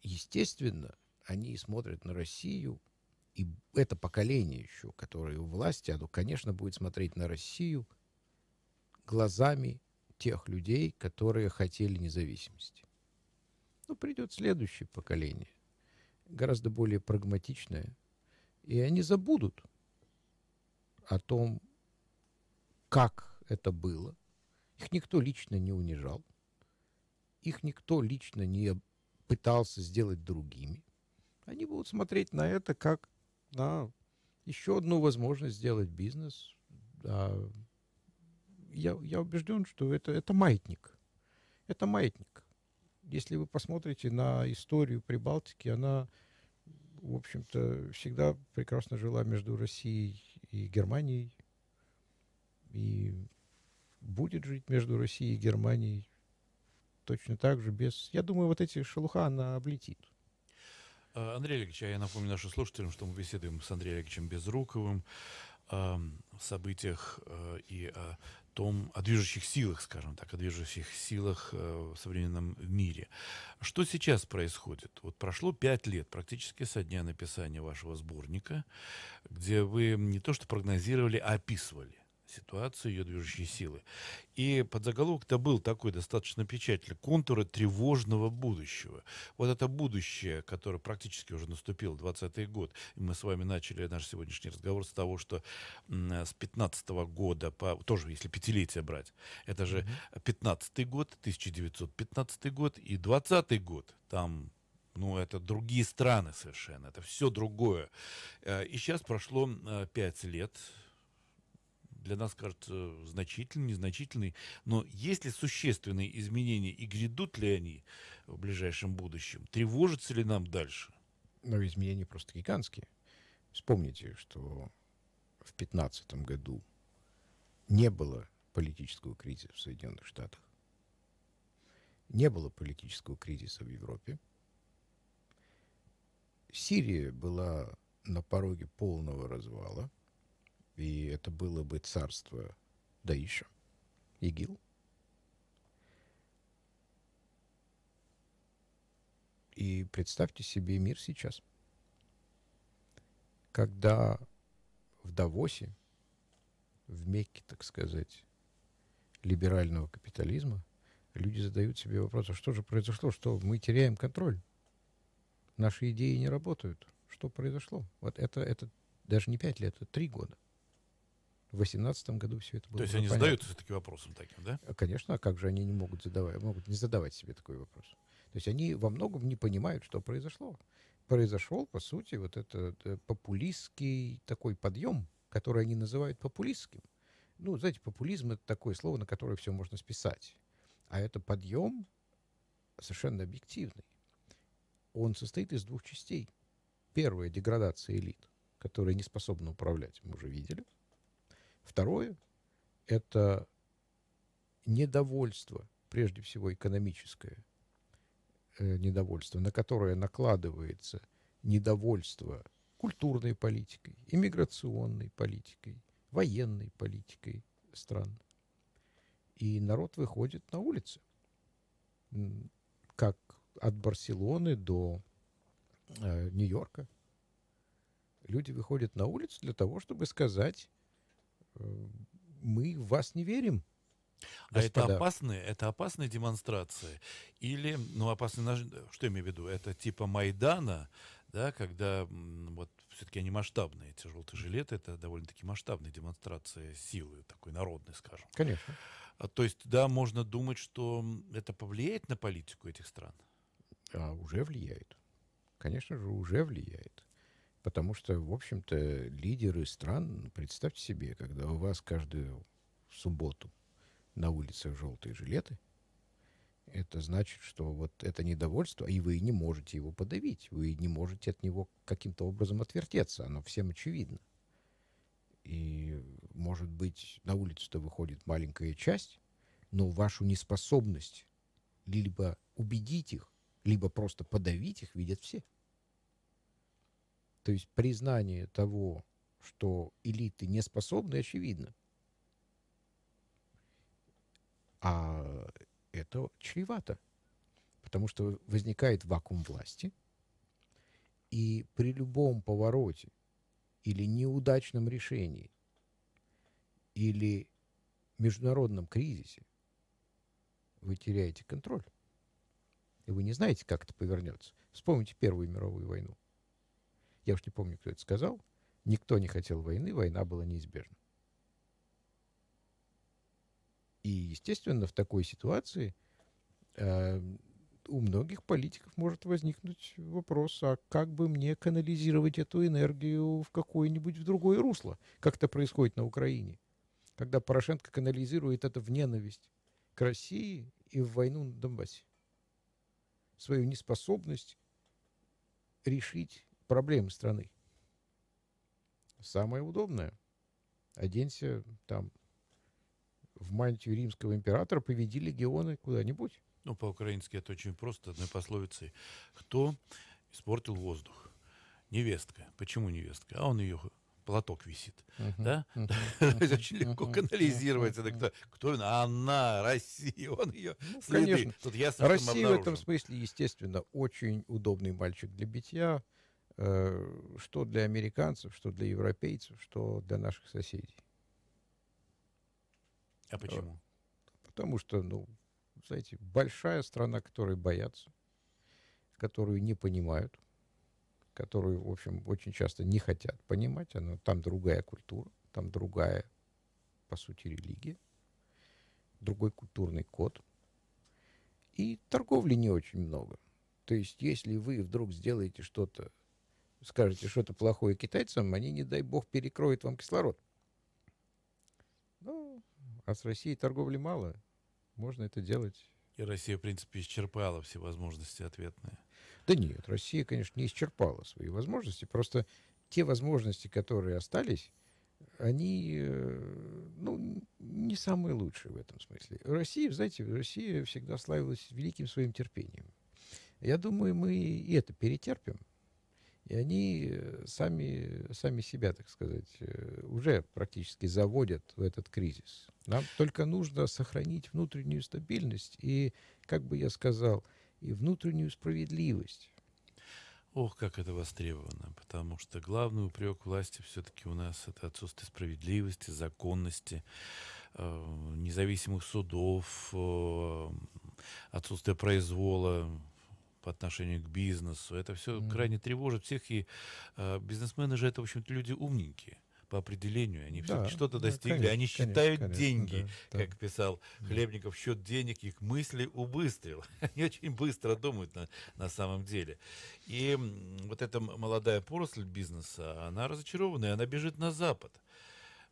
естественно, они смотрят на Россию, и это поколение еще, которое у власти, оно, конечно, будет смотреть на Россию глазами тех людей, которые хотели независимости. Ну, придет следующее поколение, гораздо более прагматичное, и они забудут о том, как это было. Их никто лично не унижал, их никто лично не пытался сделать другими, они будут смотреть на это как на еще одну возможность сделать бизнес. Да. Я, я убежден, что это, это маятник. Это маятник. Если вы посмотрите на историю Прибалтики, она, в общем-то, всегда прекрасно жила между Россией и Германией. И будет жить между Россией и Германией точно так же без... Я думаю, вот эти шелуха, она облетит. А, Андрей Олегович, а я напомню нашим слушателям, что мы беседуем с Андреем Олеговичем Безруковым в событиях э, и о том, о движущих силах, скажем так, о движущих силах э, в современном мире. Что сейчас происходит? Вот прошло пять лет практически со дня написания вашего сборника, где вы не то что прогнозировали, а описывали ситуацию, ее движущие силы. И подзаголовок-то был такой достаточно печатный. Контуры тревожного будущего. Вот это будущее, которое практически уже наступило, 20 год. И мы с вами начали наш сегодняшний разговор с того, что с 15 -го года, по, тоже если пятилетие брать, это же 15 год, 1915 год и 20 год. Там ну, это другие страны совершенно, это все другое. Э, и сейчас прошло э, пять лет для нас кажется э, значительный, незначительный, но есть ли существенные изменения и грядут ли они в ближайшем будущем? Тревожится ли нам дальше? Но изменения просто гигантские. Вспомните, что в 2015 году не было политического кризиса в Соединенных Штатах, не было политического кризиса в Европе. Сирия была на пороге полного развала – и это было бы царство, да еще, ИГИЛ. И представьте себе мир сейчас, когда в Давосе, в Мекке, так сказать, либерального капитализма, люди задают себе вопрос, а что же произошло, что мы теряем контроль? Наши идеи не работают. Что произошло? Вот это, это даже не пять лет, это три года – в 2018 году все это было. То есть они понятно. задаются все-таки вопросом таким, да? А, конечно, а как же они не могут задавать, могут не задавать себе такой вопрос. То есть они во многом не понимают, что произошло. Произошел, по сути, вот этот э, популистский такой подъем, который они называют популистским. Ну, знаете, популизм — это такое слово, на которое все можно списать. А это подъем совершенно объективный. Он состоит из двух частей. Первая — деградация элит, которые не способны управлять, мы уже видели — Второе – это недовольство, прежде всего экономическое э, недовольство, на которое накладывается недовольство культурной политикой, иммиграционной политикой, военной политикой стран. И народ выходит на улицы, как от Барселоны до э, Нью-Йорка. Люди выходят на улицу для того, чтобы сказать мы в вас не верим. Господа. А это опасные, это опасные демонстрации? Или, ну, опасные, что я имею в виду? Это типа Майдана, да, когда вот все-таки они масштабные, эти желтые жилеты, это довольно-таки масштабные демонстрации силы, такой народной, скажем. Конечно. А, то есть, да, можно думать, что это повлияет на политику этих стран? А, уже влияет. Конечно же, уже влияет. Потому что, в общем-то, лидеры стран, представьте себе, когда у вас каждую субботу на улицах желтые жилеты, это значит, что вот это недовольство, и вы не можете его подавить, вы не можете от него каким-то образом отвертеться, оно всем очевидно. И, может быть, на улицу-то выходит маленькая часть, но вашу неспособность либо убедить их, либо просто подавить их видят все. То есть признание того, что элиты не способны, очевидно. А это чревато, потому что возникает вакуум власти, и при любом повороте или неудачном решении, или международном кризисе вы теряете контроль. И вы не знаете, как это повернется. Вспомните Первую мировую войну. Я уж не помню, кто это сказал. Никто не хотел войны, война была неизбежна. И, естественно, в такой ситуации э, у многих политиков может возникнуть вопрос, а как бы мне канализировать эту энергию в какое-нибудь в другое русло, как это происходит на Украине, когда Порошенко канализирует это в ненависть к России и в войну на Донбассе. Свою неспособность решить проблемы страны. Самое удобное. Оденься там в мантию римского императора, поведи легионы куда-нибудь. Ну, по-украински это очень просто, одной пословицей. Кто испортил воздух? Невестка. Почему невестка? А он ее платок висит, uh-huh, да? Uh-huh, Очень легко канализируется. Да кто, кто? Она, Россия, он ее ну, следы. Конечно. Тут я Россия обнаружил. в этом смысле, естественно, очень удобный мальчик для битья. Э, что для американцев, что для европейцев, что для наших соседей. А почему? Потому что, ну, знаете, большая страна, которой боятся, которую не понимают, которую, в общем, очень часто не хотят понимать. Она, там другая культура, там другая, по сути, религия, другой культурный код. И торговли не очень много. То есть, если вы вдруг сделаете что-то скажете что-то плохое китайцам, они, не дай бог, перекроют вам кислород. Ну, а с Россией торговли мало. Можно это делать. И Россия, в принципе, исчерпала все возможности ответные. Да нет, Россия, конечно, не исчерпала свои возможности. Просто те возможности, которые остались, они э, ну, не самые лучшие в этом смысле. Россия, знаете, Россия всегда славилась великим своим терпением. Я думаю, мы и это перетерпим. И они э, сами, сами себя, так сказать, э, уже практически заводят в этот кризис. Нам только нужно сохранить внутреннюю стабильность и, как бы я сказал, и внутреннюю справедливость. Ох, как это востребовано, потому что главный упрек власти все-таки у нас это отсутствие справедливости, законности, э, независимых судов, отсутствие произвола, по отношению к бизнесу. Это все mm. крайне тревожит всех, и э, бизнесмены же это, в общем-то, люди умненькие по определению. Они да, все что-то да, достигли. Конечно, они считают конечно, деньги, да, как да. писал Хлебников, счет денег их мысли убыстрил. они очень быстро думают на, на самом деле. И вот эта молодая поросль бизнеса, она разочарованная, она бежит на Запад.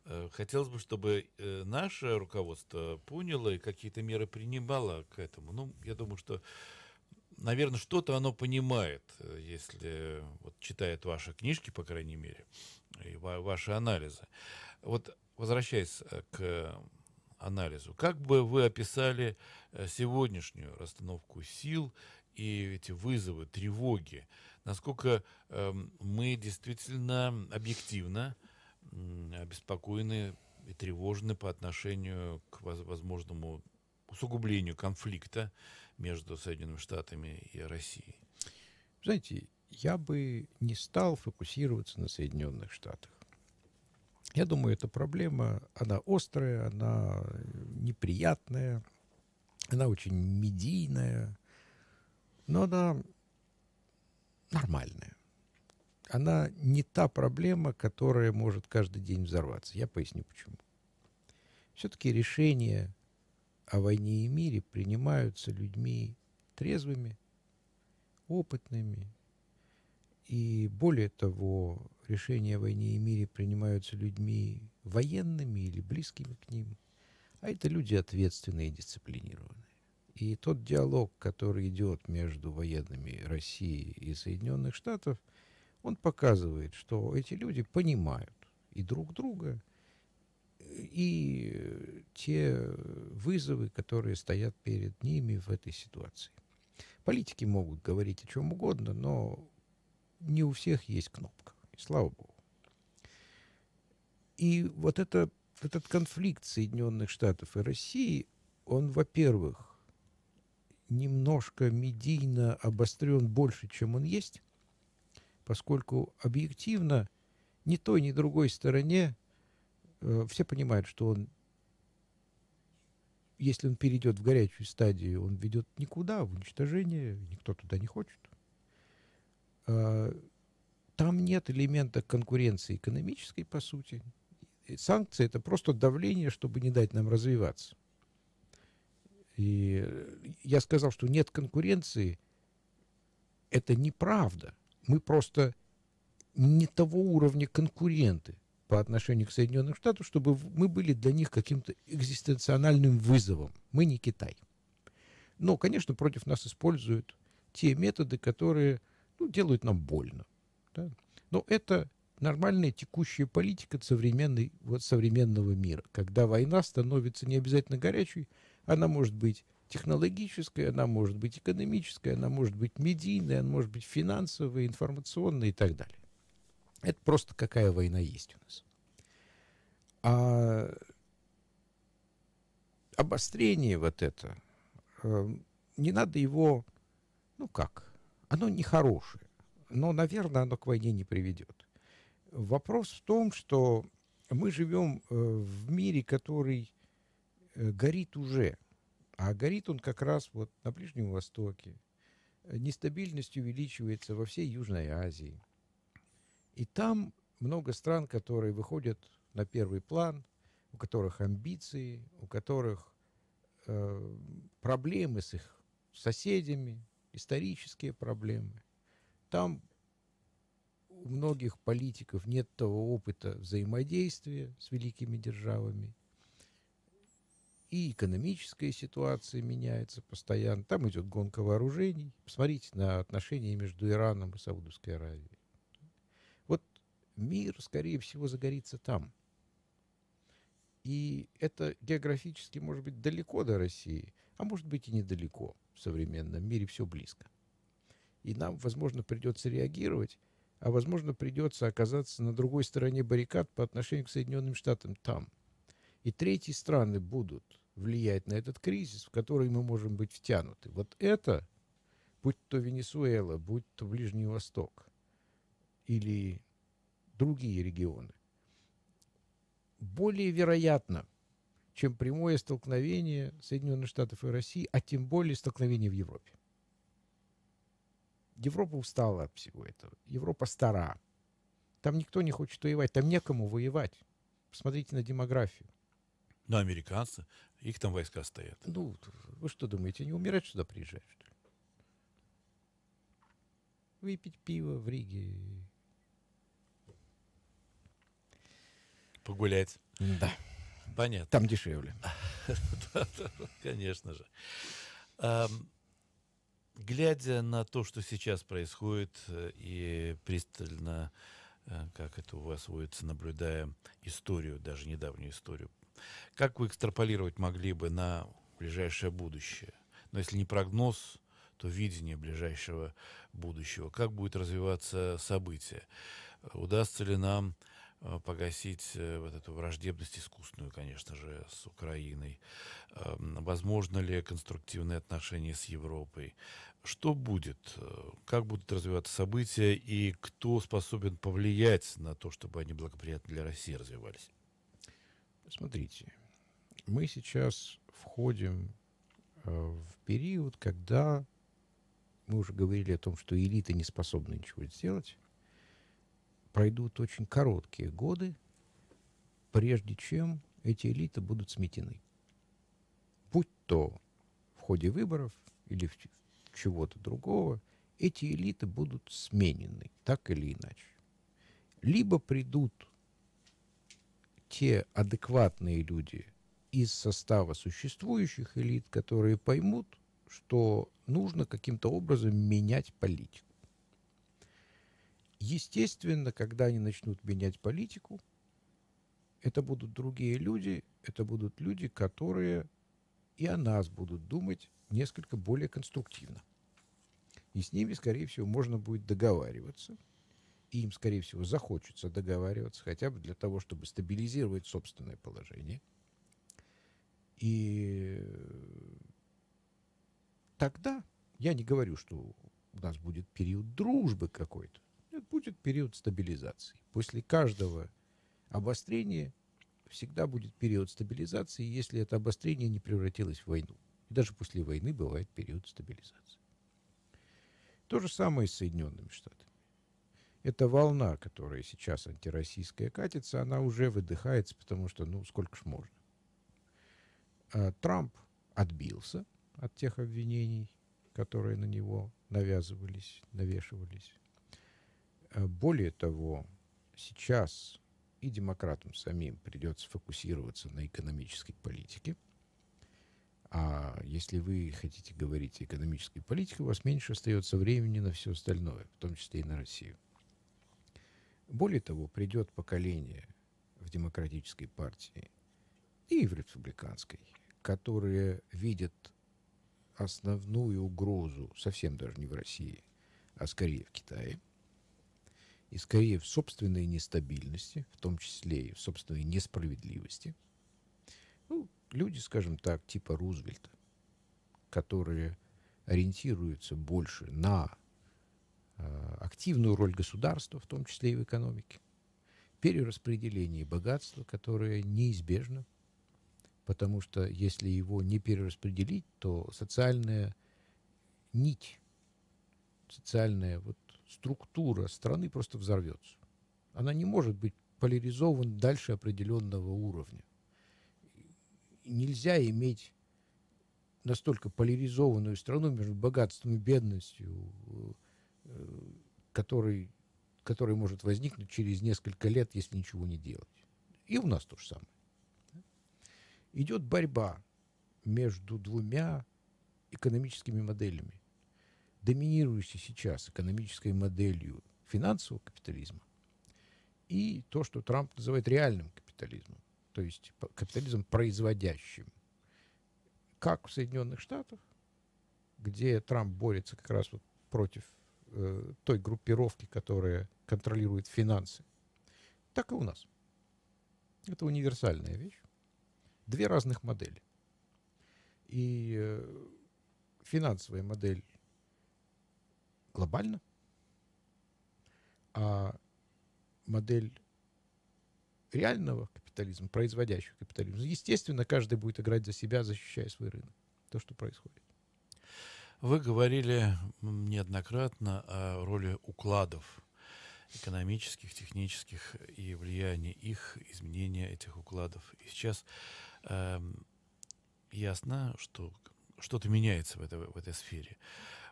Э, хотелось бы, чтобы э, наше руководство поняло и какие-то меры принимало к этому. Ну, я думаю, что наверное, что-то оно понимает, э, если вот, читает ваши книжки, по крайней мере, и ва- ваши анализы. Вот возвращаясь э, к э, анализу, как бы вы описали сегодняшнюю расстановку сил и эти вызовы, тревоги, насколько э, мы действительно объективно э, обеспокоены и тревожны по отношению к возможному усугублению конфликта между Соединенными Штатами и Россией? Знаете, я бы не стал фокусироваться на Соединенных Штатах. Я думаю, эта проблема, она острая, она неприятная, она очень медийная, но она нормальная. Она не та проблема, которая может каждый день взорваться. Я поясню почему. Все-таки решение о войне и мире принимаются людьми трезвыми, опытными. И более того, решения о войне и мире принимаются людьми военными или близкими к ним. А это люди ответственные и дисциплинированные. И тот диалог, который идет между военными России и Соединенных Штатов, он показывает, что эти люди понимают и друг друга, и те вызовы, которые стоят перед ними в этой ситуации. Политики могут говорить о чем угодно, но не у всех есть кнопка. И слава богу. И вот это, этот конфликт Соединенных Штатов и России, он, во-первых, немножко медийно обострен больше, чем он есть, поскольку объективно ни той, ни другой стороне Э, все понимают, что он, если он перейдет в горячую стадию, он ведет никуда, в уничтожение, никто туда не хочет. А, там нет элемента конкуренции экономической, по сути. Санкции — это просто давление, чтобы не дать нам развиваться. И я сказал, что нет конкуренции. Это неправда. Мы просто не того уровня конкуренты по отношению к Соединенным Штатам, чтобы мы были для них каким-то экзистенциональным вызовом. Мы не Китай. Но, конечно, против нас используют те методы, которые ну, делают нам больно. Да? Но это нормальная текущая политика современной, вот, современного мира, когда война становится не обязательно горячей, она может быть технологической, она может быть экономической, она может быть медийная, она может быть финансовой, информационной и так далее. Это просто какая война есть у нас. А обострение вот это, эм, не надо его, ну как, оно нехорошее, но, наверное, оно к войне не приведет. Вопрос в том, что мы живем э, в мире, который э, горит уже, а горит он как раз вот на Ближнем Востоке. Нестабильность увеличивается во всей Южной Азии – и там много стран, которые выходят на первый план, у которых амбиции, у которых э, проблемы с их соседями, исторические проблемы. Там у многих политиков нет того опыта взаимодействия с великими державами. И экономическая ситуация меняется постоянно. Там идет гонка вооружений. Посмотрите на отношения между Ираном и Саудовской Аравией мир, скорее всего, загорится там. И это географически может быть далеко до России, а может быть и недалеко. В современном мире все близко. И нам, возможно, придется реагировать, а, возможно, придется оказаться на другой стороне баррикад по отношению к Соединенным Штатам там. И третьи страны будут влиять на этот кризис, в который мы можем быть втянуты. Вот это, будь то Венесуэла, будь то Ближний Восток или другие регионы. Более вероятно, чем прямое столкновение Соединенных Штатов и России, а тем более столкновение в Европе. Европа устала от всего этого. Европа стара. Там никто не хочет воевать. Там некому воевать. Посмотрите на демографию. Но ну, американцы, их там войска стоят. Ну, вы что думаете, они умирать сюда приезжают, что ли? Выпить пиво в Риге, погулять. Да. Понятно. Там дешевле. Конечно же. Глядя на то, что сейчас происходит, и пристально, э, как это у вас водится, наблюдая историю, даже недавнюю историю, как вы экстраполировать могли бы на ближайшее будущее? Но если не прогноз, то видение ближайшего будущего. Как будет развиваться событие? Удастся ли нам Э, погасить э, вот эту враждебность искусственную, конечно же, с Украиной? Эм, возможно ли конструктивные отношения с Европой? Что будет? Э, как будут развиваться события? И кто способен повлиять на то, чтобы они благоприятно для России развивались? Смотрите, мы сейчас входим в период, когда мы уже говорили о том, что элиты не способны ничего сделать, пройдут очень короткие годы, прежде чем эти элиты будут сметены. Будь то в ходе выборов или в чего-то другого, эти элиты будут сменены, так или иначе. Либо придут те адекватные люди из состава существующих элит, которые поймут, что нужно каким-то образом менять политику. Естественно, когда они начнут менять политику, это будут другие люди, это будут люди, которые и о нас будут думать несколько более конструктивно. И с ними, скорее всего, можно будет договариваться. И им, скорее всего, захочется договариваться хотя бы для того, чтобы стабилизировать собственное положение. И тогда я не говорю, что у нас будет период дружбы какой-то будет период стабилизации. После каждого обострения всегда будет период стабилизации, если это обострение не превратилось в войну. И даже после войны бывает период стабилизации. То же самое с Соединенными Штатами. Эта волна, которая сейчас антироссийская катится, она уже выдыхается, потому что, ну, сколько ж можно. А Трамп отбился от тех обвинений, которые на него навязывались, навешивались. Э, более того, сейчас и демократам самим придется фокусироваться на экономической политике. А если вы хотите говорить о экономической политике, у вас меньше остается времени на все остальное, в том числе и на Россию. Более того, придет поколение в демократической партии и в республиканской, которые видят основную угрозу совсем даже не в России, а скорее в Китае – и скорее в собственной нестабильности, в том числе и в собственной несправедливости. Ну, люди, скажем так, типа Рузвельта, которые ориентируются больше на а, активную роль государства, в том числе и в экономике, перераспределение богатства, которое неизбежно, потому что если его не перераспределить, то социальная нить, социальная вот структура страны просто взорвется. Она не может быть поляризована дальше определенного уровня. Нельзя иметь настолько поляризованную страну между богатством и бедностью, э, который, который может возникнуть через несколько лет, если ничего не делать. И у нас то же самое. Идет борьба между двумя экономическими моделями доминирующей сейчас экономической моделью финансового капитализма и то, что Трамп называет реальным капитализмом, то есть капитализм производящим, как в Соединенных Штатах, где Трамп борется как раз вот против э, той группировки, которая контролирует финансы, так и у нас. Это универсальная вещь. Две разных модели. И э, финансовая модель глобально, а модель реального капитализма, производящего капитализма, естественно, каждый будет играть за себя, защищая свой рынок. То, что происходит. Вы говорили неоднократно о роли укладов экономических, технических и влияние их, изменения этих укладов. И сейчас э, эм, ясно, что что-то меняется в, это, в этой сфере.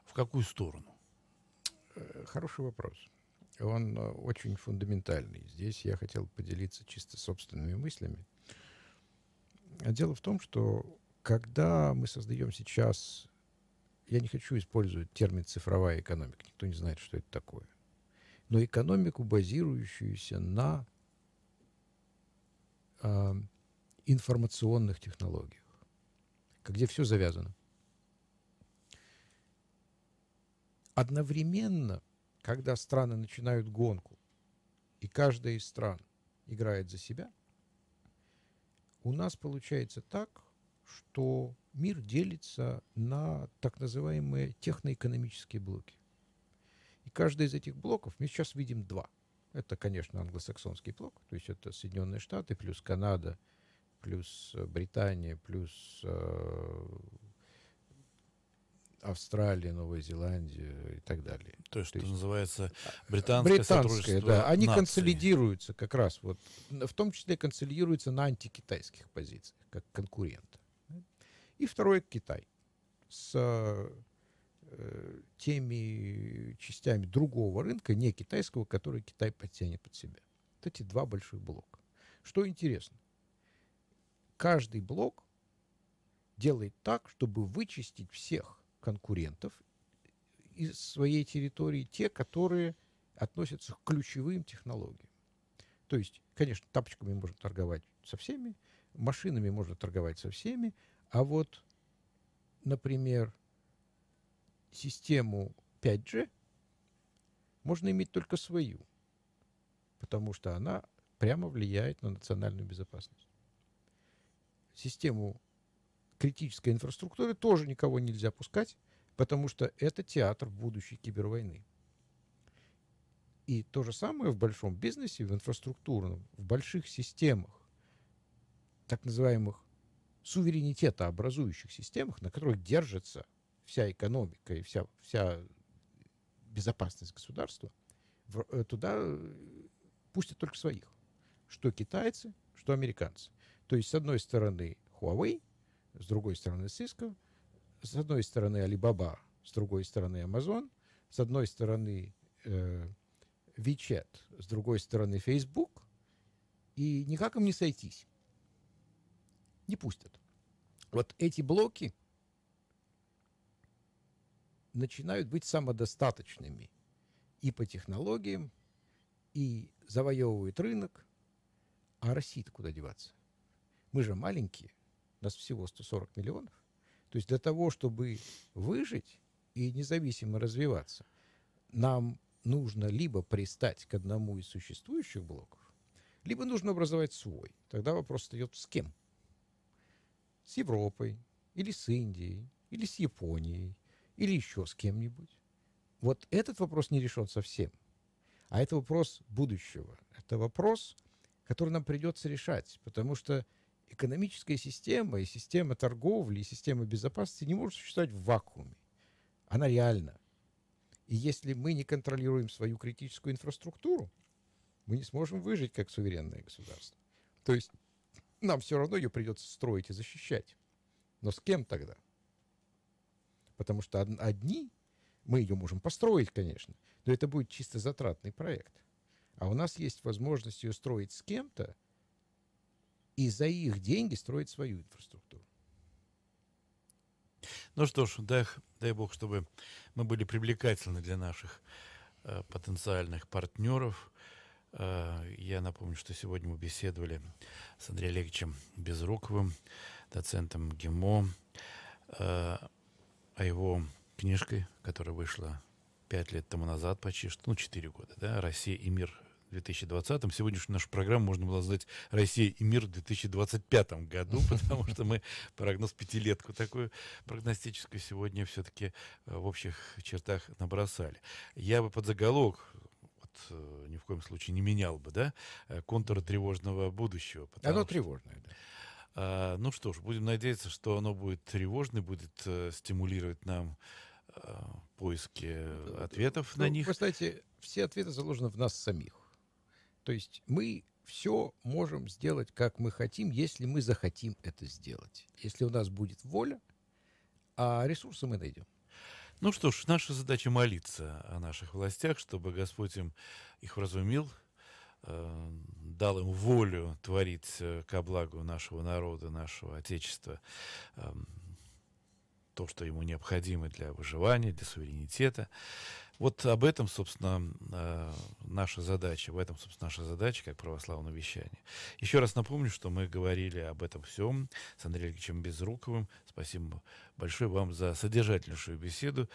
В какую сторону? Э, хороший вопрос. Он э, очень фундаментальный. Здесь я хотел поделиться чисто собственными мыслями. Дело в том, что когда мы создаем сейчас, я не хочу использовать термин цифровая экономика, никто не знает, что это такое, но экономику, базирующуюся на э, информационных технологиях, где все завязано. Одновременно, когда страны начинают гонку, и каждая из стран играет за себя, у нас получается так, что мир делится на так называемые техноэкономические блоки. И каждый из этих блоков, мы сейчас видим два. Это, конечно, англосаксонский блок, то есть это Соединенные Штаты, плюс Канада, плюс э, Британия, плюс э, Австралии, Новой Зеландии и так далее. То есть, То есть называется а, британское, британское да. Они нации. консолидируются как раз вот, в том числе консолидируются на антикитайских позициях, как конкурента. И второй Китай. С э, теми частями другого рынка, не китайского, который Китай подтянет под себя. Вот эти два больших блока. Что интересно, каждый блок делает так, чтобы вычистить всех конкурентов из своей территории, те, которые относятся к ключевым технологиям. То есть, конечно, тапочками можно торговать со всеми, машинами можно торговать со всеми, а вот, например, систему 5G можно иметь только свою, потому что она прямо влияет на национальную безопасность. Систему критической инфраструктуры тоже никого нельзя пускать, потому что это театр будущей кибервойны. И то же самое в большом бизнесе, в инфраструктурном, в больших системах, так называемых суверенитета образующих системах, на которых держится вся экономика и вся, вся безопасность государства, в, э, туда э, пустят только своих. Что китайцы, что американцы. То есть, с одной стороны, Huawei, с другой стороны Cisco, с одной стороны Alibaba, с другой стороны Amazon, с одной стороны э, WeChat, с другой стороны Facebook, и никак им не сойтись. Не пустят. Вот эти блоки начинают быть самодостаточными и по технологиям, и завоевывают рынок, а россии куда деваться? Мы же маленькие нас всего 140 миллионов. То есть для того, чтобы выжить и независимо развиваться, нам нужно либо пристать к одному из существующих блоков, либо нужно образовать свой. Тогда вопрос встает с кем? С Европой, или с Индией, или с Японией, или еще с кем-нибудь. Вот этот вопрос не решен совсем. А это вопрос будущего. Это вопрос, который нам придется решать, потому что экономическая система и система торговли, и система безопасности не может существовать в вакууме. Она реальна. И если мы не контролируем свою критическую инфраструктуру, мы не сможем выжить как суверенное государство. То есть нам все равно ее придется строить и защищать. Но с кем тогда? Потому что одни, мы ее можем построить, конечно, но это будет чисто затратный проект. А у нас есть возможность ее строить с кем-то, и за их деньги строить свою инфраструктуру. Ну что ж, дай, дай бог, чтобы мы были привлекательны для наших э, потенциальных партнеров. Э, я напомню, что сегодня мы беседовали с Андреем Олеговичем Безруковым, доцентом ГИМО, э, о его книжке, которая вышла пять лет тому назад почти, ну, четыре года, да, «Россия и мир 2020. Сегодняшнюю нашу программу можно было назвать «Россия и мир в 2025 году», потому что мы прогноз пятилетку такую прогностическую сегодня все-таки э, в общих чертах набросали. Я бы под заголовок э, ни в коем случае не менял бы, да, э, контура тревожного будущего. Оно что... тревожное, да. А, ну что ж, будем надеяться, что оно будет тревожное, будет э, стимулировать нам э, поиски ну, ответов ну, на них. Кстати, все ответы заложены в нас самих. То есть мы все можем сделать, как мы хотим, если мы захотим это сделать. Если у нас будет воля, а ресурсы мы найдем. Ну что ж, наша задача молиться о наших властях, чтобы Господь им их вразумил, э, дал им волю творить э, ко благу нашего народа, нашего Отечества э, то, что ему необходимо для выживания, для суверенитета. Вот об этом, собственно, а, наша задача. В этом, собственно, наша задача как православного вещания. Еще раз напомню, что мы говорили об этом всем с Андреем Ильичем Безруковым. Спасибо большое вам за содержательнейшую беседу.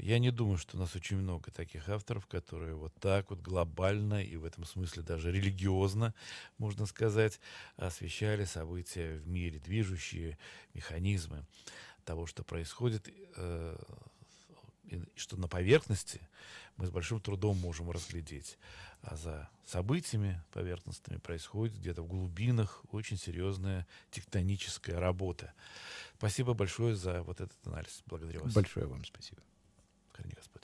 Я не думаю, что у нас очень много таких авторов, которые вот так вот глобально и в этом смысле даже религиозно, можно сказать, освещали события в мире, движущие механизмы того, что происходит э, и, что на поверхности мы с большим трудом можем разглядеть. А за событиями поверхностными происходит где-то в глубинах очень серьезная тектоническая работа. Спасибо большое за вот этот анализ. Благодарю вас. Большое вам спасибо. Храни Господь.